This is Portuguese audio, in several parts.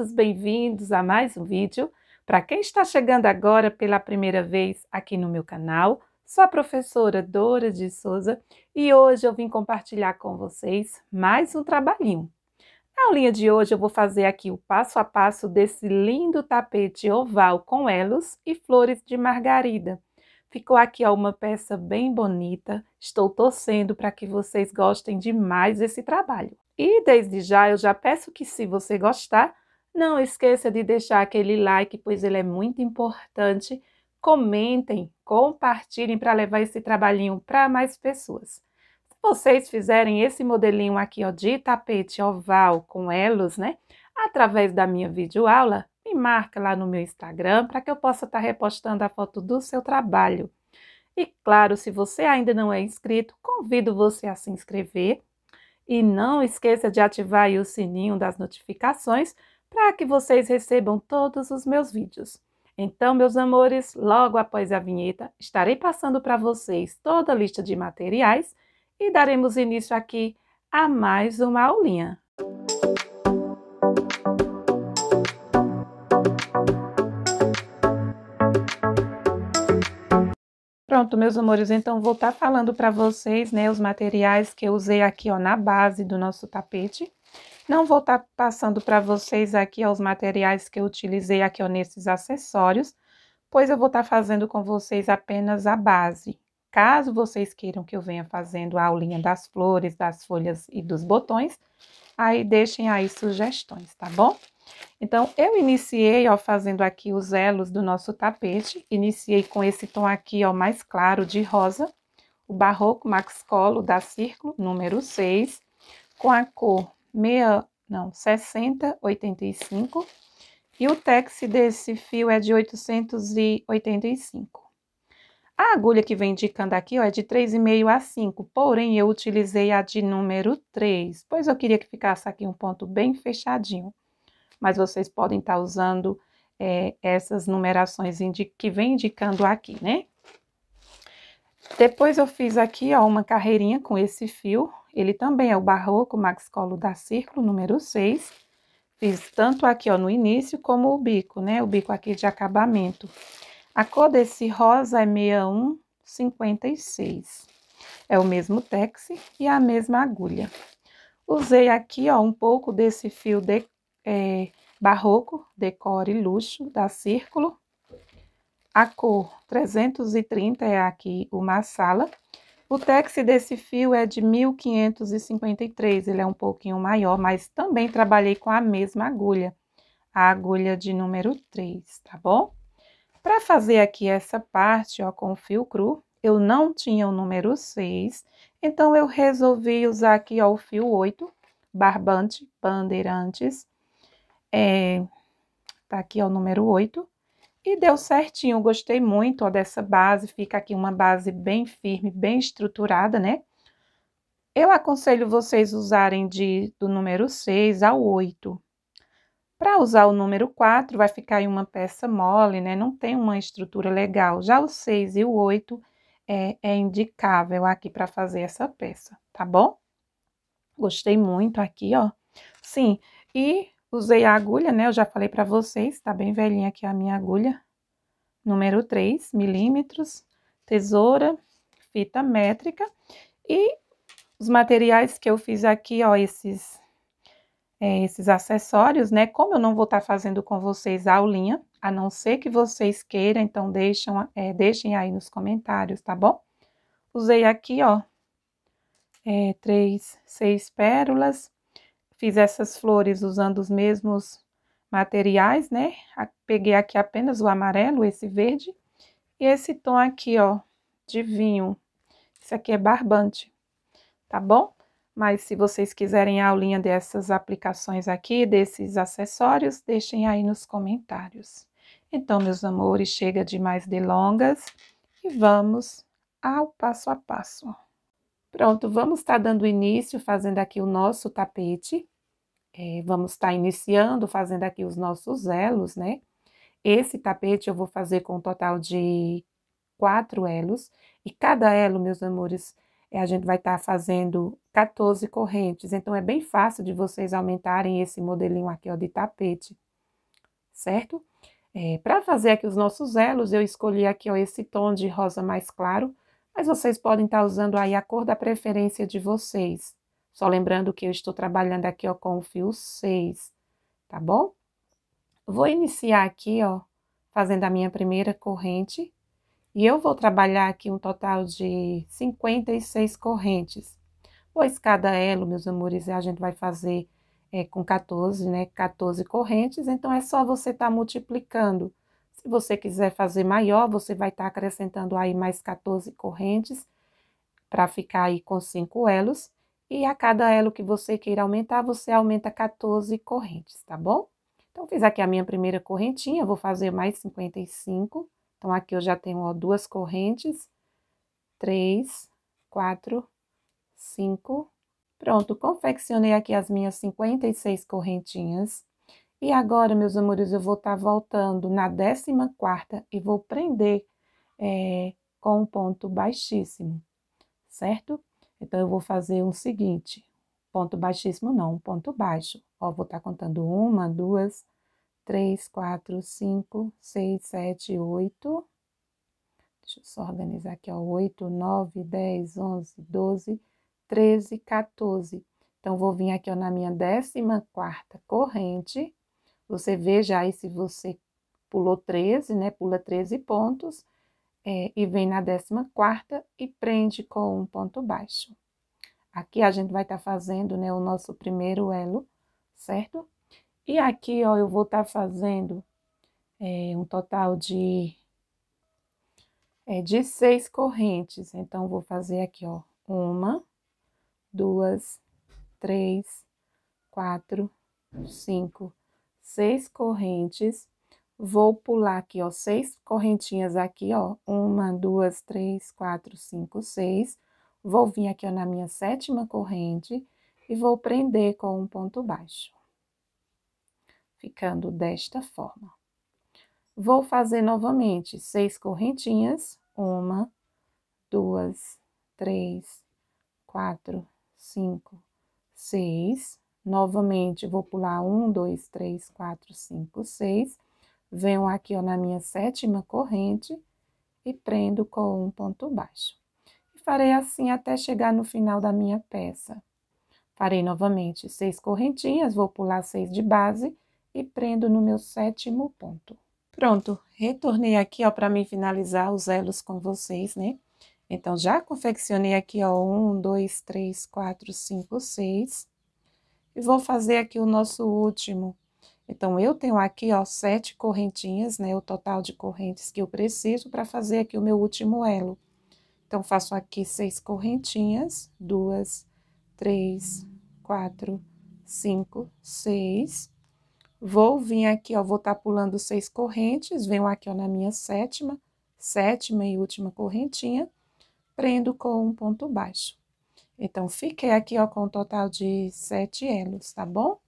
todos bem-vindos a mais um vídeo. Para quem está chegando agora pela primeira vez aqui no meu canal, sou a professora Dora de Souza e hoje eu vim compartilhar com vocês mais um trabalhinho. Na aulinha de hoje eu vou fazer aqui o passo a passo desse lindo tapete oval com elos e flores de margarida. Ficou aqui uma peça bem bonita, estou torcendo para que vocês gostem demais desse trabalho. E desde já eu já peço que se você gostar, não esqueça de deixar aquele like, pois ele é muito importante. Comentem, compartilhem para levar esse trabalhinho para mais pessoas. Se vocês fizerem esse modelinho aqui ó, de tapete oval com elos, né? Através da minha videoaula, me marca lá no meu Instagram para que eu possa estar tá repostando a foto do seu trabalho. E claro, se você ainda não é inscrito, convido você a se inscrever. E não esqueça de ativar o sininho das notificações para que vocês recebam todos os meus vídeos. Então, meus amores, logo após a vinheta, estarei passando para vocês toda a lista de materiais e daremos início aqui a mais uma aulinha. Pronto, meus amores, então vou estar tá falando para vocês, né, os materiais que eu usei aqui, ó, na base do nosso tapete. Não vou estar tá passando para vocês aqui os materiais que eu utilizei aqui ó, nesses acessórios, pois eu vou estar tá fazendo com vocês apenas a base. Caso vocês queiram que eu venha fazendo a aulinha das flores, das folhas e dos botões, aí deixem aí sugestões, tá bom? Então, eu iniciei, ó, fazendo aqui os elos do nosso tapete, iniciei com esse tom aqui, ó, mais claro de rosa, o Barroco Max Colo da Círculo, número 6, com a cor meia, não, 60,85 e o tex desse fio é de 885. A agulha que vem indicando aqui ó, é de 3,5 a 5, porém eu utilizei a de número 3, pois eu queria que ficasse aqui um ponto bem fechadinho. Mas vocês podem estar tá usando é, essas numerações que vem indicando aqui, né? Depois eu fiz aqui ó, uma carreirinha com esse fio, ele também é o Barroco Max Colo da Círculo, número 6. Fiz tanto aqui ó, no início como o bico, né? O bico aqui de acabamento. A cor desse rosa é 6156. É o mesmo texe e a mesma agulha. Usei aqui, ó, um pouco desse fio de, é, barroco, decore e luxo da Círculo. A cor 330 é aqui o Massala o tex desse fio é de 1553, ele é um pouquinho maior, mas também trabalhei com a mesma agulha, a agulha de número 3, tá bom? Para fazer aqui essa parte, ó, com o fio cru, eu não tinha o número 6, então eu resolvi usar aqui, ó, o fio 8, barbante, bandeirantes, é, tá aqui, ó, o número 8, e deu certinho, gostei muito ó, dessa base, fica aqui uma base bem firme, bem estruturada, né? Eu aconselho vocês usarem de, do número 6 ao 8. Para usar o número 4, vai ficar em uma peça mole, né? Não tem uma estrutura legal. Já o 6 e o 8 é, é indicável aqui para fazer essa peça, tá bom? Gostei muito aqui, ó. Sim, e Usei a agulha, né? Eu já falei para vocês, tá bem velhinha aqui a minha agulha. Número 3 milímetros, tesoura, fita métrica. E os materiais que eu fiz aqui, ó, esses, é, esses acessórios, né? Como eu não vou estar tá fazendo com vocês a aulinha, a não ser que vocês queiram, então deixam, é, deixem aí nos comentários, tá bom? Usei aqui, ó, é, três, seis pérolas, Fiz essas flores usando os mesmos materiais, né? Peguei aqui apenas o amarelo, esse verde. E esse tom aqui, ó, de vinho. Isso aqui é barbante, tá bom? Mas se vocês quiserem a aulinha dessas aplicações aqui, desses acessórios, deixem aí nos comentários. Então, meus amores, chega de mais delongas e vamos ao passo a passo. Pronto, vamos estar tá dando início, fazendo aqui o nosso tapete. É, vamos estar tá iniciando, fazendo aqui os nossos elos, né? Esse tapete eu vou fazer com um total de quatro elos. E cada elo, meus amores, é, a gente vai estar tá fazendo 14 correntes. Então, é bem fácil de vocês aumentarem esse modelinho aqui, ó, de tapete, certo? É, Para fazer aqui os nossos elos, eu escolhi aqui, ó, esse tom de rosa mais claro mas vocês podem estar usando aí a cor da preferência de vocês. Só lembrando que eu estou trabalhando aqui ó, com o fio 6, tá bom? Vou iniciar aqui, ó, fazendo a minha primeira corrente. E eu vou trabalhar aqui um total de 56 correntes, pois cada elo, meus amores, a gente vai fazer é, com 14, né? 14 correntes, então é só você estar tá multiplicando se você quiser fazer maior, você vai estar tá acrescentando aí mais 14 correntes para ficar aí com cinco elos. E a cada elo que você queira aumentar, você aumenta 14 correntes, tá bom? Então, fiz aqui a minha primeira correntinha, vou fazer mais 55. Então, aqui eu já tenho ó, duas correntes, três, quatro, cinco. Pronto, confeccionei aqui as minhas 56 correntinhas. E agora, meus amores, eu vou estar tá voltando na décima quarta e vou prender é, com um ponto baixíssimo, certo? Então, eu vou fazer o um seguinte, ponto baixíssimo não, ponto baixo. Ó, vou estar tá contando uma, duas, três, quatro, cinco, seis, sete, oito. Deixa eu só organizar aqui, ó, oito, nove, dez, onze, doze, treze, quatorze. Então, vou vir aqui ó, na minha décima quarta corrente você veja aí se você pulou 13, né? Pula 13 pontos é, e vem na décima quarta e prende com um ponto baixo. Aqui a gente vai estar tá fazendo né, o nosso primeiro elo, certo? E aqui, ó, eu vou estar tá fazendo é, um total de, é, de seis correntes. Então, vou fazer aqui, ó, uma, duas, três, quatro, cinco, seis correntes. Vou pular aqui, ó, seis correntinhas aqui, ó. Uma, duas, três, quatro, cinco, seis. Vou vir aqui, ó, na minha sétima corrente e vou prender com um ponto baixo. Ficando desta forma. Vou fazer novamente seis correntinhas. Uma, duas, três, quatro, cinco, seis. Novamente, vou pular um, dois, três, quatro, cinco, seis. Venho aqui ó, na minha sétima corrente e prendo com um ponto baixo. E farei assim até chegar no final da minha peça. Farei novamente seis correntinhas, vou pular seis de base e prendo no meu sétimo ponto. Pronto, retornei aqui, ó, para mim finalizar os elos com vocês, né? Então, já confeccionei aqui, ó, um, dois, três, quatro, cinco, seis e vou fazer aqui o nosso último. Então, eu tenho aqui, ó, sete correntinhas, né, o total de correntes que eu preciso para fazer aqui o meu último elo. Então, faço aqui seis correntinhas, duas, três, quatro, cinco, seis. Vou vir aqui, ó, vou estar tá pulando seis correntes, venho aqui, ó, na minha sétima, sétima e última correntinha, prendo com um ponto baixo. Então, fiquei aqui, ó, com um total de sete elos, tá bom?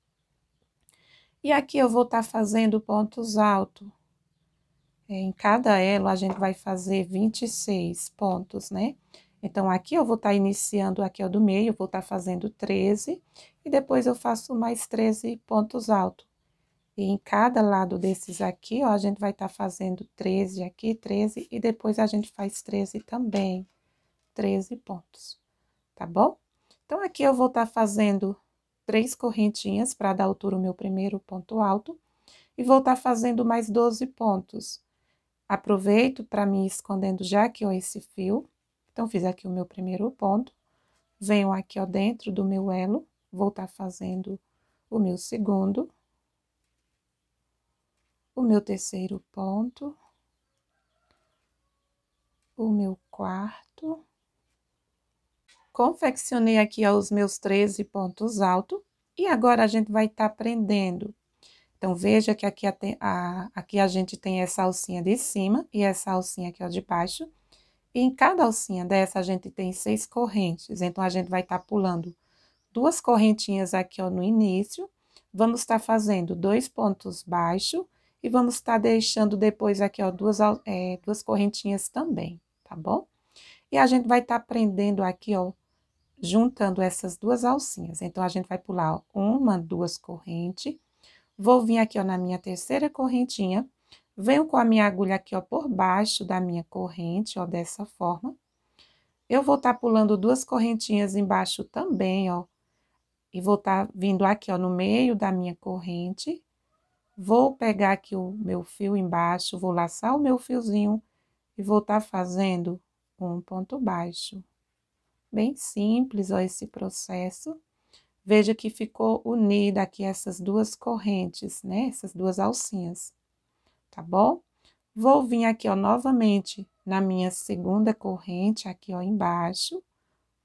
E aqui eu vou estar tá fazendo pontos altos. É, em cada elo, a gente vai fazer 26 pontos, né? Então, aqui eu vou estar tá iniciando aqui, ó, é do meio, vou estar tá fazendo 13, e depois eu faço mais 13 pontos altos. E em cada lado desses aqui, ó, a gente vai estar tá fazendo 13 aqui, 13, e depois a gente faz 13 também, 13 pontos tá bom? Então, aqui eu vou estar tá fazendo três correntinhas para dar altura o meu primeiro ponto alto e vou estar tá fazendo mais 12 pontos. Aproveito para me escondendo já aqui, ó, esse fio. Então, fiz aqui o meu primeiro ponto, venho aqui, ó, dentro do meu elo, vou estar tá fazendo o meu segundo, o meu terceiro ponto, o meu quarto, confeccionei aqui ó, os meus 13 pontos altos e agora a gente vai estar tá prendendo. Então, veja que aqui a, a, aqui a gente tem essa alcinha de cima e essa alcinha aqui ó, de baixo. E em cada alcinha dessa, a gente tem seis correntes. Então, a gente vai estar tá pulando duas correntinhas aqui ó, no início. Vamos estar tá fazendo dois pontos baixos e vamos estar tá deixando depois aqui ó, duas, é, duas correntinhas também, tá bom? E a gente vai estar tá prendendo aqui ó, juntando essas duas alcinhas. Então, a gente vai pular uma, duas correntes. Vou vir aqui, ó, na minha terceira correntinha. Venho com a minha agulha aqui, ó, por baixo da minha corrente, ó, dessa forma. Eu vou estar tá pulando duas correntinhas embaixo também, ó. E vou estar tá vindo aqui, ó, no meio da minha corrente. Vou pegar aqui o meu fio embaixo, vou laçar o meu fiozinho e vou estar tá fazendo um ponto baixo. Bem simples ó, esse processo. Veja que ficou unida aqui essas duas correntes, né? Essas duas alcinhas, tá bom? Vou vir aqui, ó, novamente na minha segunda corrente, aqui, ó, embaixo.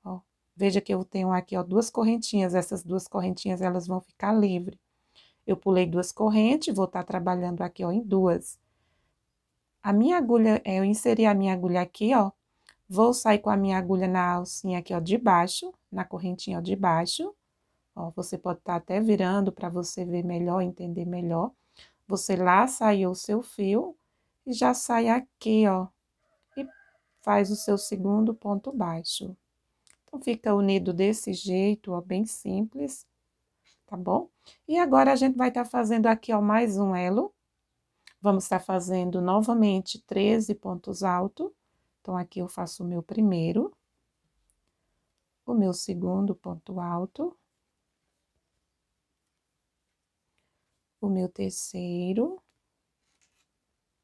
Ó, veja que eu tenho aqui, ó, duas correntinhas. Essas duas correntinhas, elas vão ficar livres. Eu pulei duas correntes, vou estar tá trabalhando aqui, ó, em duas. A minha agulha, é, eu inseri a minha agulha aqui, ó, Vou sair com a minha agulha na alcinha aqui, ó, de baixo, na correntinha, ó, de baixo. Ó, você pode estar tá até virando para você ver melhor, entender melhor. Você laça aí o seu fio e já sai aqui, ó, e faz o seu segundo ponto baixo. Então, fica unido desse jeito, ó, bem simples, tá bom? E agora, a gente vai estar tá fazendo aqui, ó, mais um elo. Vamos estar tá fazendo novamente 13 pontos altos então, aqui eu faço o meu primeiro, o meu segundo ponto alto, o meu terceiro.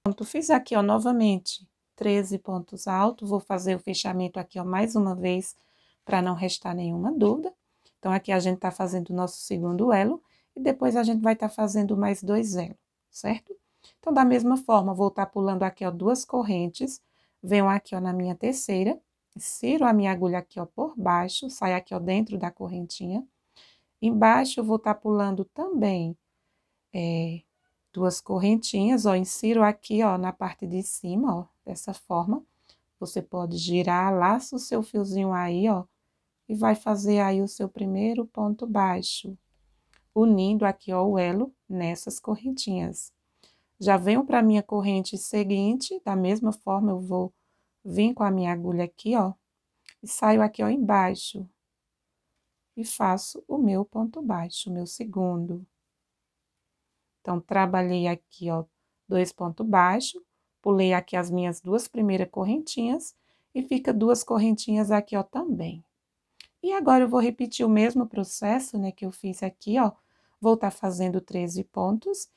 Pronto, fiz aqui, ó, novamente, 13 pontos altos. Vou fazer o fechamento aqui, ó, mais uma vez, para não restar nenhuma dúvida. Então, aqui a gente tá fazendo o nosso segundo elo e depois a gente vai estar tá fazendo mais dois elos, certo? Então, da mesma forma, vou estar tá pulando aqui, ó, duas correntes venho aqui ó, na minha terceira, insiro a minha agulha aqui ó, por baixo, sai aqui ó, dentro da correntinha. Embaixo eu vou estar tá pulando também é, duas correntinhas, ó, insiro aqui ó, na parte de cima, ó, dessa forma. Você pode girar, laça o seu fiozinho aí, ó, e vai fazer aí o seu primeiro ponto baixo, unindo aqui, ó, o elo nessas correntinhas já venho para a minha corrente seguinte, da mesma forma eu vou vir com a minha agulha aqui, ó, e saio aqui, ó, embaixo, e faço o meu ponto baixo, o meu segundo. Então, trabalhei aqui, ó, dois pontos baixos, pulei aqui as minhas duas primeiras correntinhas, e fica duas correntinhas aqui, ó, também. E agora, eu vou repetir o mesmo processo, né, que eu fiz aqui, ó, vou estar tá fazendo 13 pontos,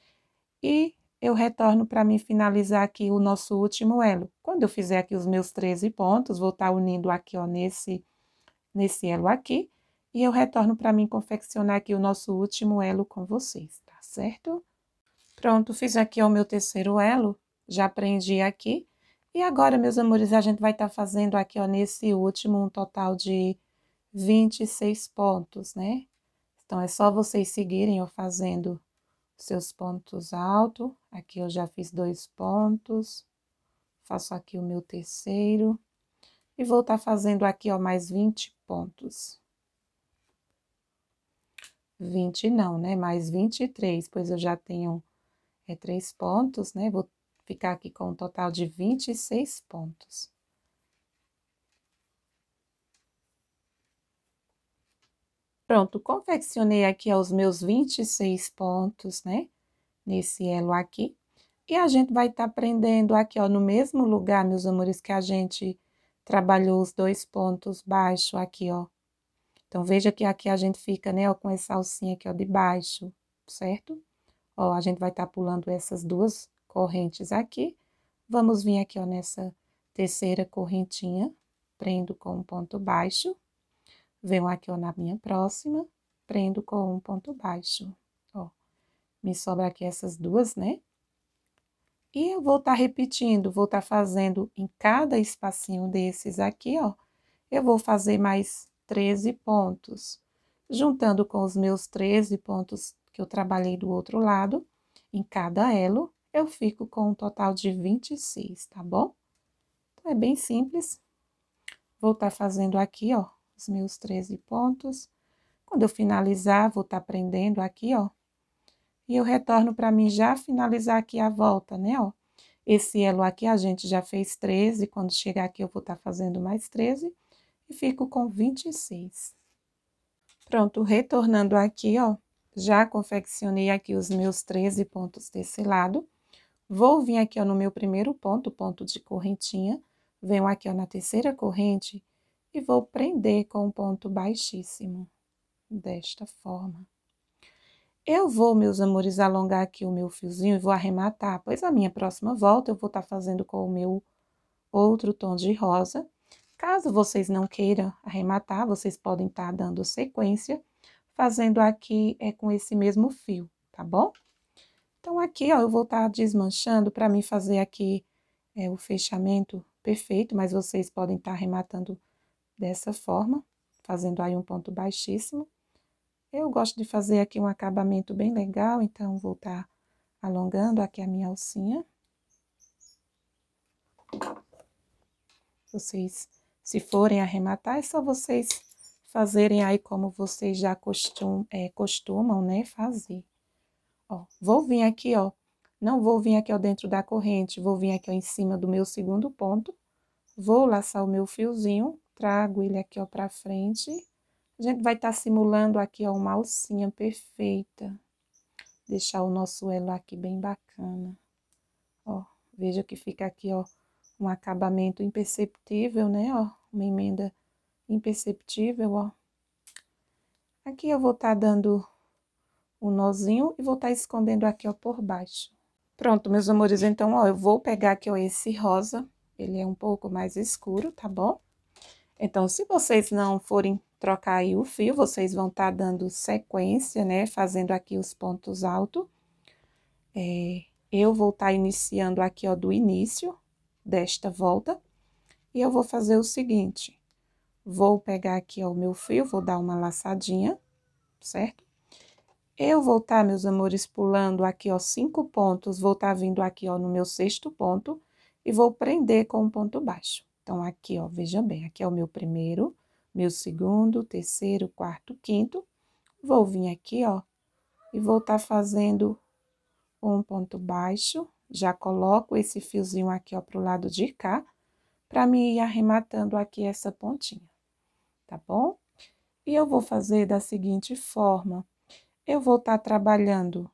e eu retorno para me finalizar aqui o nosso último elo. Quando eu fizer aqui os meus 13 pontos, vou estar tá unindo aqui, ó, nesse, nesse elo aqui, e eu retorno para mim confeccionar aqui o nosso último elo com vocês, tá certo? Pronto, fiz aqui ó, o meu terceiro elo, já prendi aqui. E agora, meus amores, a gente vai estar tá fazendo aqui, ó, nesse último, um total de 26 pontos, né? Então, é só vocês seguirem, ó, fazendo seus pontos altos Aqui eu já fiz dois pontos, faço aqui o meu terceiro e vou estar tá fazendo aqui, ó, mais 20 pontos. 20 não, né? Mais 23, pois eu já tenho é, três pontos, né? Vou ficar aqui com um total de 26 pontos. Pronto, confeccionei aqui os meus 26 pontos, né? nesse elo aqui. E a gente vai estar tá prendendo aqui, ó, no mesmo lugar, meus amores, que a gente trabalhou os dois pontos baixos aqui, ó. Então, veja que aqui a gente fica, né, ó, com essa alcinha aqui, ó, de baixo, certo? Ó, a gente vai estar tá pulando essas duas correntes aqui. Vamos vir aqui, ó, nessa terceira correntinha, prendo com um ponto baixo. Venho aqui, ó, na minha próxima, prendo com um ponto baixo. Me sobra aqui essas duas, né? E eu vou estar tá repetindo, vou estar tá fazendo em cada espacinho desses aqui, ó. Eu vou fazer mais 13 pontos. Juntando com os meus 13 pontos que eu trabalhei do outro lado, em cada elo, eu fico com um total de 26, tá bom? Então, é bem simples. Vou estar tá fazendo aqui, ó, os meus 13 pontos. Quando eu finalizar, vou estar tá prendendo aqui, ó, e eu retorno para mim já finalizar aqui a volta, né, ó. Esse elo aqui a gente já fez 13, quando chegar aqui eu vou estar tá fazendo mais 13 e fico com 26. Pronto, retornando aqui, ó, já confeccionei aqui os meus 13 pontos desse lado. Vou vir aqui, ó, no meu primeiro ponto, ponto de correntinha, venho aqui, ó, na terceira corrente e vou prender com um ponto baixíssimo, desta forma. Eu vou, meus amores, alongar aqui o meu fiozinho e vou arrematar, pois a minha próxima volta eu vou estar tá fazendo com o meu outro tom de rosa. Caso vocês não queiram arrematar, vocês podem estar tá dando sequência, fazendo aqui é com esse mesmo fio, tá bom? Então, aqui, ó, eu vou estar tá desmanchando para mim fazer aqui é, o fechamento perfeito, mas vocês podem estar tá arrematando dessa forma, fazendo aí um ponto baixíssimo. Eu gosto de fazer aqui um acabamento bem legal, então vou estar tá alongando aqui a minha alcinha. Vocês, se forem arrematar, é só vocês fazerem aí como vocês já costum, é, costumam, né, fazer. Ó, vou vir aqui, ó, não vou vir aqui, ó, dentro da corrente, vou vir aqui, ó, em cima do meu segundo ponto. Vou laçar o meu fiozinho, trago ele aqui, ó, pra frente a gente vai estar tá simulando aqui ó, uma alcinha perfeita. Deixar o nosso elo aqui bem bacana. Ó, veja que fica aqui, ó, um acabamento imperceptível, né, ó. Uma emenda imperceptível, ó. Aqui eu vou estar tá dando o um nozinho e vou estar tá escondendo aqui, ó, por baixo. Pronto, meus amores, então, ó, eu vou pegar aqui, ó, esse rosa. Ele é um pouco mais escuro, tá bom? Então, se vocês não forem trocar aí o fio, vocês vão estar tá dando sequência, né, fazendo aqui os pontos altos. É, eu vou estar tá iniciando aqui, ó, do início desta volta. E eu vou fazer o seguinte, vou pegar aqui, ó, o meu fio, vou dar uma laçadinha, certo? Eu vou estar, tá, meus amores, pulando aqui, ó, cinco pontos, vou estar tá vindo aqui, ó, no meu sexto ponto e vou prender com um ponto baixo. Então, aqui, ó, veja bem, aqui é o meu primeiro, meu segundo, terceiro, quarto, quinto. Vou vir aqui, ó, e vou estar tá fazendo um ponto baixo. Já coloco esse fiozinho aqui, ó, pro lado de cá, para me ir arrematando aqui essa pontinha, tá bom? E eu vou fazer da seguinte forma. Eu vou estar tá trabalhando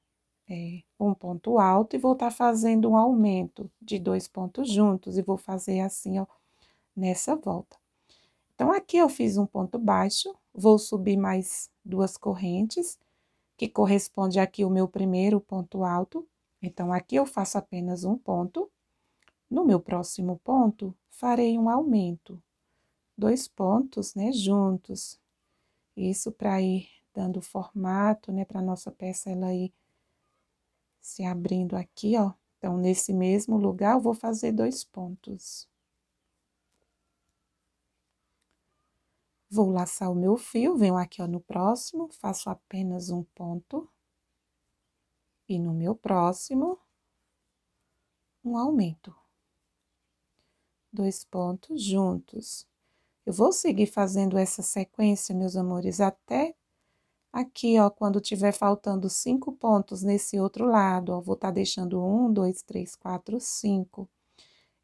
é, um ponto alto e vou estar tá fazendo um aumento de dois pontos juntos. E vou fazer assim, ó, nessa volta. Então, aqui eu fiz um ponto baixo, vou subir mais duas correntes, que corresponde aqui o meu primeiro ponto alto. Então, aqui eu faço apenas um ponto. No meu próximo ponto, farei um aumento. Dois pontos, né, juntos. Isso para ir dando formato, né, para nossa peça ela ir se abrindo aqui, ó. Então, nesse mesmo lugar, eu vou fazer dois pontos. Vou laçar o meu fio, venho aqui, ó, no próximo, faço apenas um ponto. E no meu próximo, um aumento. Dois pontos juntos. Eu vou seguir fazendo essa sequência, meus amores, até aqui, ó, quando tiver faltando cinco pontos nesse outro lado, ó, vou estar tá deixando um, dois, três, quatro, cinco.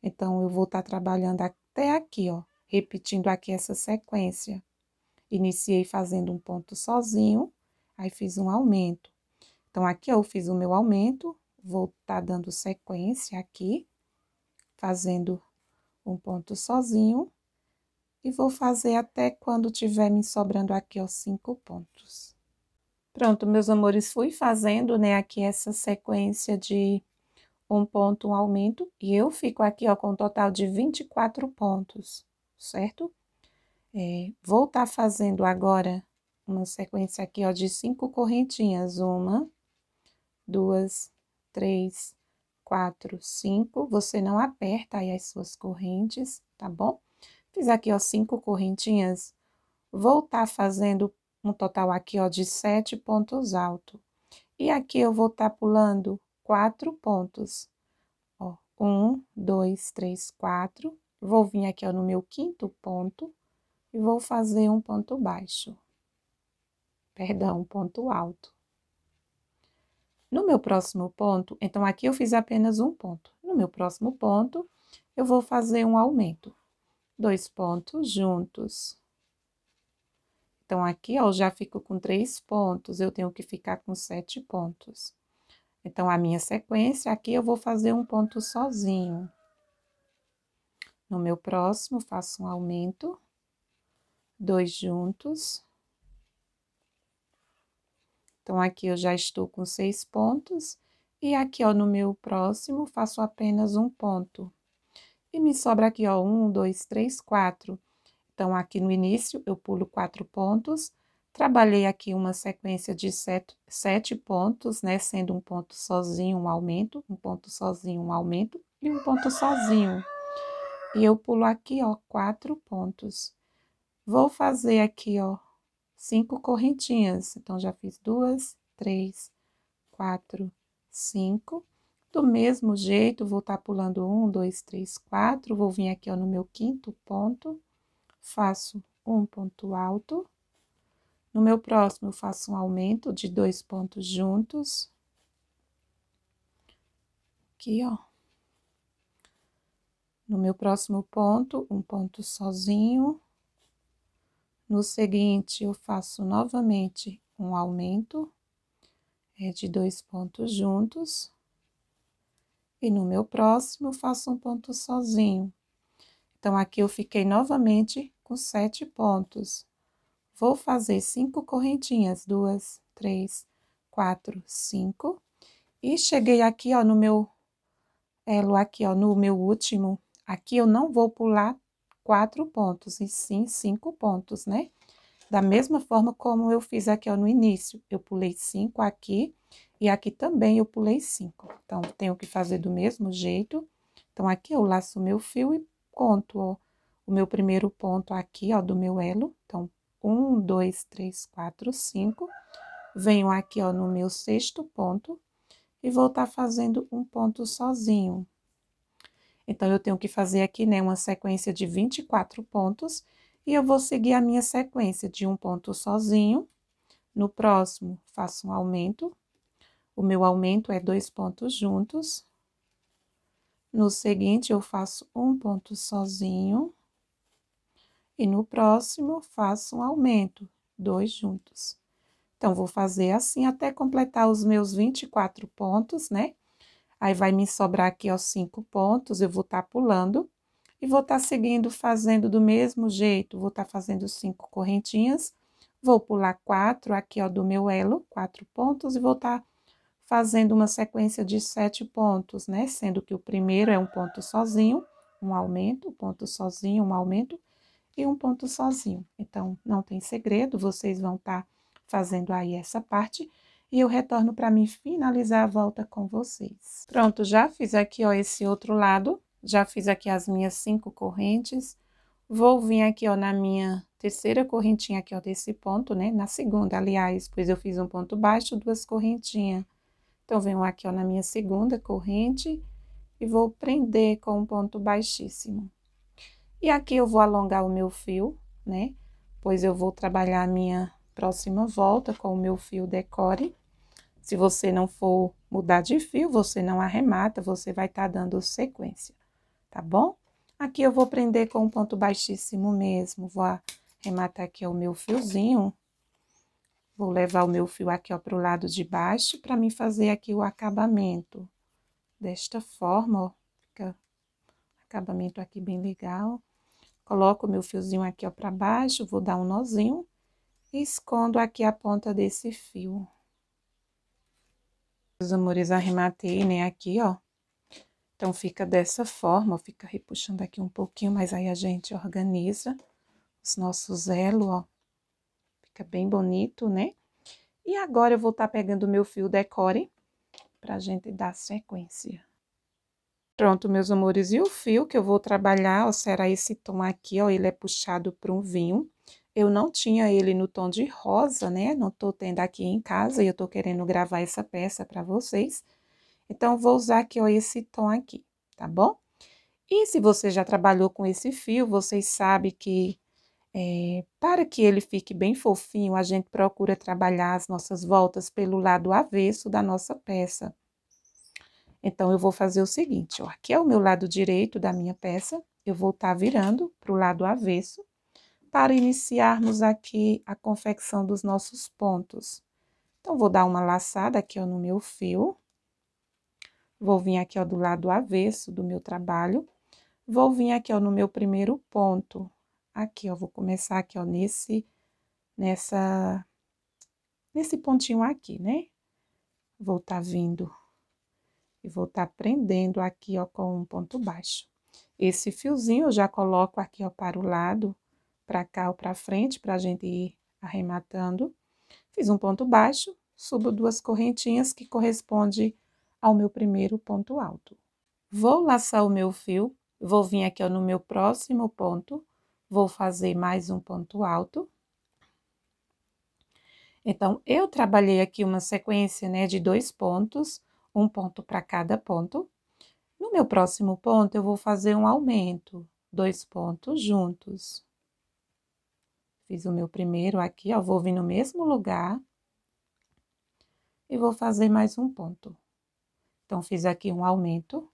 Então, eu vou estar tá trabalhando até aqui, ó repetindo aqui essa sequência. Iniciei fazendo um ponto sozinho, aí fiz um aumento. Então, aqui eu fiz o meu aumento, vou estar tá dando sequência aqui, fazendo um ponto sozinho. E vou fazer até quando tiver me sobrando aqui, ó, cinco pontos. Pronto, meus amores, fui fazendo, né, aqui essa sequência de um ponto, um aumento. E eu fico aqui, ó, com um total de 24 pontos certo? É, vou estar tá fazendo agora uma sequência aqui, ó, de cinco correntinhas. Uma, duas, três, quatro, cinco. Você não aperta aí as suas correntes, tá bom? Fiz aqui, ó, cinco correntinhas. Vou estar tá fazendo um total aqui, ó, de sete pontos altos. E aqui eu vou estar tá pulando quatro pontos. Ó, um, dois, três, quatro. Vou vir aqui ó, no meu quinto ponto e vou fazer um ponto baixo. Perdão, um ponto alto. No meu próximo ponto, então aqui eu fiz apenas um ponto. No meu próximo ponto, eu vou fazer um aumento. Dois pontos juntos. Então, aqui, ó, eu já fico com três pontos, eu tenho que ficar com sete pontos. Então, a minha sequência, aqui eu vou fazer um ponto sozinho. No meu próximo, faço um aumento, dois juntos. Então, aqui eu já estou com seis pontos. E aqui, ó, no meu próximo, faço apenas um ponto. E me sobra aqui, ó, um, dois, três, quatro. Então, aqui no início, eu pulo quatro pontos. Trabalhei aqui uma sequência de sete, sete pontos, né? Sendo um ponto sozinho, um aumento, um ponto sozinho, um aumento e um ponto sozinho. E eu pulo aqui, ó, quatro pontos. Vou fazer aqui, ó, cinco correntinhas. Então, já fiz duas, três, quatro, cinco. Do mesmo jeito, vou estar tá pulando um, dois, três, quatro. Vou vir aqui, ó, no meu quinto ponto. Faço um ponto alto. No meu próximo, eu faço um aumento de dois pontos juntos. Aqui, ó. No meu próximo ponto, um ponto sozinho. No seguinte, eu faço novamente um aumento é, de dois pontos juntos. E no meu próximo, faço um ponto sozinho. Então, aqui eu fiquei novamente com sete pontos. Vou fazer cinco correntinhas, duas, três, quatro, cinco. E cheguei aqui, ó, no meu elo aqui, ó, no meu último Aqui eu não vou pular quatro pontos, e sim cinco pontos, né? Da mesma forma como eu fiz aqui ó, no início, eu pulei cinco aqui, e aqui também eu pulei cinco. Então, tenho que fazer do mesmo jeito. Então, aqui eu laço meu fio e conto, ó, o meu primeiro ponto aqui, ó, do meu elo. Então, um, dois, três, quatro, cinco. Venho aqui, ó, no meu sexto ponto e vou estar tá fazendo um ponto sozinho. Então, eu tenho que fazer aqui, né, uma sequência de 24 pontos, e eu vou seguir a minha sequência de um ponto sozinho. No próximo, faço um aumento. O meu aumento é dois pontos juntos. No seguinte, eu faço um ponto sozinho. E no próximo, faço um aumento, dois juntos. Então, vou fazer assim até completar os meus 24 pontos, né? Aí vai me sobrar aqui, ó, cinco pontos, eu vou estar tá pulando e vou estar tá seguindo fazendo do mesmo jeito, vou estar tá fazendo cinco correntinhas, vou pular quatro aqui, ó, do meu elo, quatro pontos e vou estar tá fazendo uma sequência de sete pontos, né? Sendo que o primeiro é um ponto sozinho, um aumento, ponto sozinho, um aumento e um ponto sozinho. Então, não tem segredo, vocês vão estar tá fazendo aí essa parte e eu retorno para mim finalizar a volta com vocês. Pronto, já fiz aqui, ó, esse outro lado, já fiz aqui as minhas cinco correntes. Vou vir aqui, ó, na minha terceira correntinha aqui, ó, desse ponto, né? Na segunda, aliás, pois eu fiz um ponto baixo, duas correntinhas. Então, venho aqui, ó, na minha segunda corrente e vou prender com um ponto baixíssimo. E aqui eu vou alongar o meu fio, né? Pois eu vou trabalhar a minha próxima volta com o meu fio decore. Se você não for mudar de fio, você não arremata, você vai estar tá dando sequência, tá bom? Aqui eu vou prender com um ponto baixíssimo mesmo, vou arrematar aqui o meu fiozinho. Vou levar o meu fio aqui, ó, pro lado de baixo, para mim fazer aqui o acabamento. Desta forma, ó, fica acabamento aqui bem legal. Coloco o meu fiozinho aqui, ó, baixo, vou dar um nozinho e escondo aqui a ponta desse fio os amores, arrematei, né, aqui, ó. Então, fica dessa forma, fica repuxando aqui um pouquinho, mas aí a gente organiza os nossos elos, ó. Fica bem bonito, né? E agora eu vou estar tá pegando o meu fio decore pra gente dar sequência. Pronto, meus amores, e o fio que eu vou trabalhar, ó, será esse tom aqui, ó, ele é puxado para um vinho. Eu não tinha ele no tom de rosa, né? Não estou tendo aqui em casa e eu estou querendo gravar essa peça para vocês. Então, vou usar aqui, ó, esse tom aqui, tá bom? E se você já trabalhou com esse fio, vocês sabem que é, para que ele fique bem fofinho, a gente procura trabalhar as nossas voltas pelo lado avesso da nossa peça. Então, eu vou fazer o seguinte, ó, aqui é o meu lado direito da minha peça, eu vou estar tá virando para o lado avesso para iniciarmos aqui a confecção dos nossos pontos. Então, vou dar uma laçada aqui ó, no meu fio. Vou vir aqui ó, do lado avesso do meu trabalho. Vou vir aqui ó, no meu primeiro ponto. Aqui, ó, vou começar aqui ó, nesse, nessa, nesse pontinho aqui, né? Vou tá vindo e vou tá prendendo aqui ó, com um ponto baixo. Esse fiozinho eu já coloco aqui ó, para o lado para cá ou para frente, para a gente ir arrematando. Fiz um ponto baixo, subo duas correntinhas que corresponde ao meu primeiro ponto alto. Vou laçar o meu fio, vou vir aqui ó, no meu próximo ponto, vou fazer mais um ponto alto. Então, eu trabalhei aqui uma sequência, né, de dois pontos, um ponto para cada ponto. No meu próximo ponto, eu vou fazer um aumento, dois pontos juntos. Fiz o meu primeiro aqui, ó, vou vir no mesmo lugar e vou fazer mais um ponto. Então, fiz aqui um aumento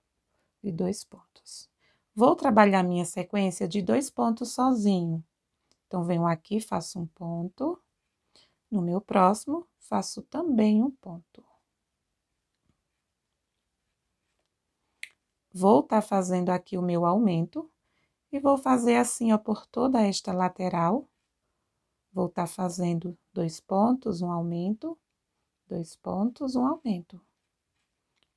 de dois pontos. Vou trabalhar minha sequência de dois pontos sozinho. Então, venho aqui, faço um ponto. No meu próximo, faço também um ponto. Vou estar tá fazendo aqui o meu aumento e vou fazer assim, ó, por toda esta lateral Vou estar tá fazendo dois pontos, um aumento, dois pontos, um aumento.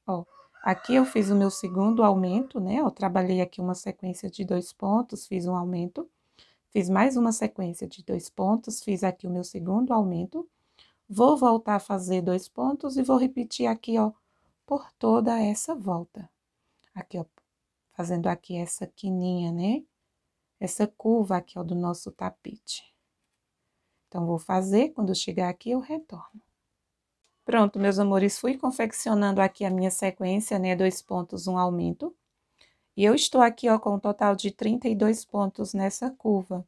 Ó, aqui eu fiz o meu segundo aumento, né? Eu trabalhei aqui uma sequência de dois pontos, fiz um aumento. Fiz mais uma sequência de dois pontos, fiz aqui o meu segundo aumento. Vou voltar a fazer dois pontos e vou repetir aqui, ó, por toda essa volta. Aqui, ó, fazendo aqui essa quininha, né? Essa curva aqui, ó, do nosso tapete. Então, vou fazer, quando chegar aqui, eu retorno. Pronto, meus amores, fui confeccionando aqui a minha sequência, né, dois pontos, um aumento. E eu estou aqui, ó, com um total de 32 pontos nessa curva.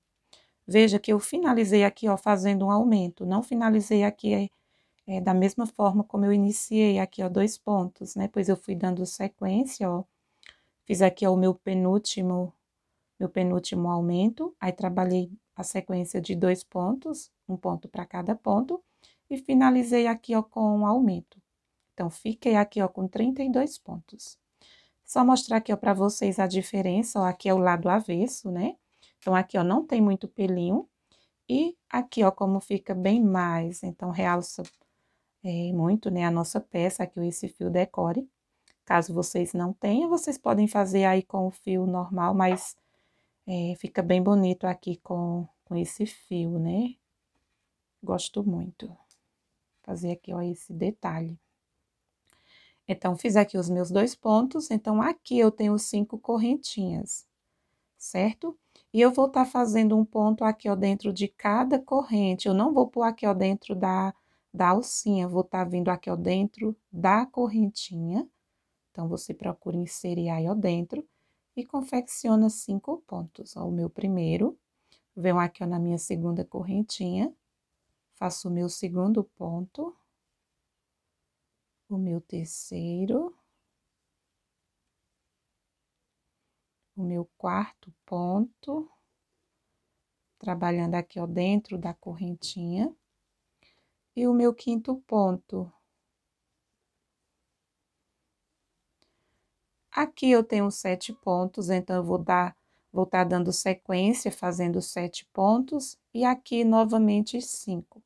Veja que eu finalizei aqui, ó, fazendo um aumento, não finalizei aqui é, é, da mesma forma como eu iniciei aqui, ó, dois pontos, né, pois eu fui dando sequência, ó. Fiz aqui ó, o meu penúltimo, meu penúltimo aumento, aí trabalhei a sequência de dois pontos, um ponto para cada ponto, e finalizei aqui ó, com um aumento. Então, fiquei aqui ó, com 32 pontos. Só mostrar aqui ó, para vocês a diferença, ó, aqui é o lado avesso, né? Então, aqui ó, não tem muito pelinho, e aqui ó, como fica bem mais, então realça é, muito, né, a nossa peça, aqui esse fio decore. Caso vocês não tenham, vocês podem fazer aí com o fio normal, mas é, fica bem bonito aqui com, com esse fio, né? Gosto muito. Fazer aqui, ó, esse detalhe. Então, fiz aqui os meus dois pontos. Então, aqui eu tenho cinco correntinhas, certo? E eu vou estar tá fazendo um ponto aqui, ó, dentro de cada corrente. Eu não vou pôr aqui, ó, dentro da, da alcinha. Vou estar tá vindo aqui, ó, dentro da correntinha. Então, você procura inserir aí, ó, dentro e confecciona cinco pontos. Ó, o meu primeiro, venho aqui ó, na minha segunda correntinha, faço o meu segundo ponto, o meu terceiro, o meu quarto ponto, trabalhando aqui ó, dentro da correntinha, e o meu quinto ponto, Aqui eu tenho sete pontos, então eu vou dar, vou estar tá dando sequência, fazendo sete pontos, e aqui novamente cinco.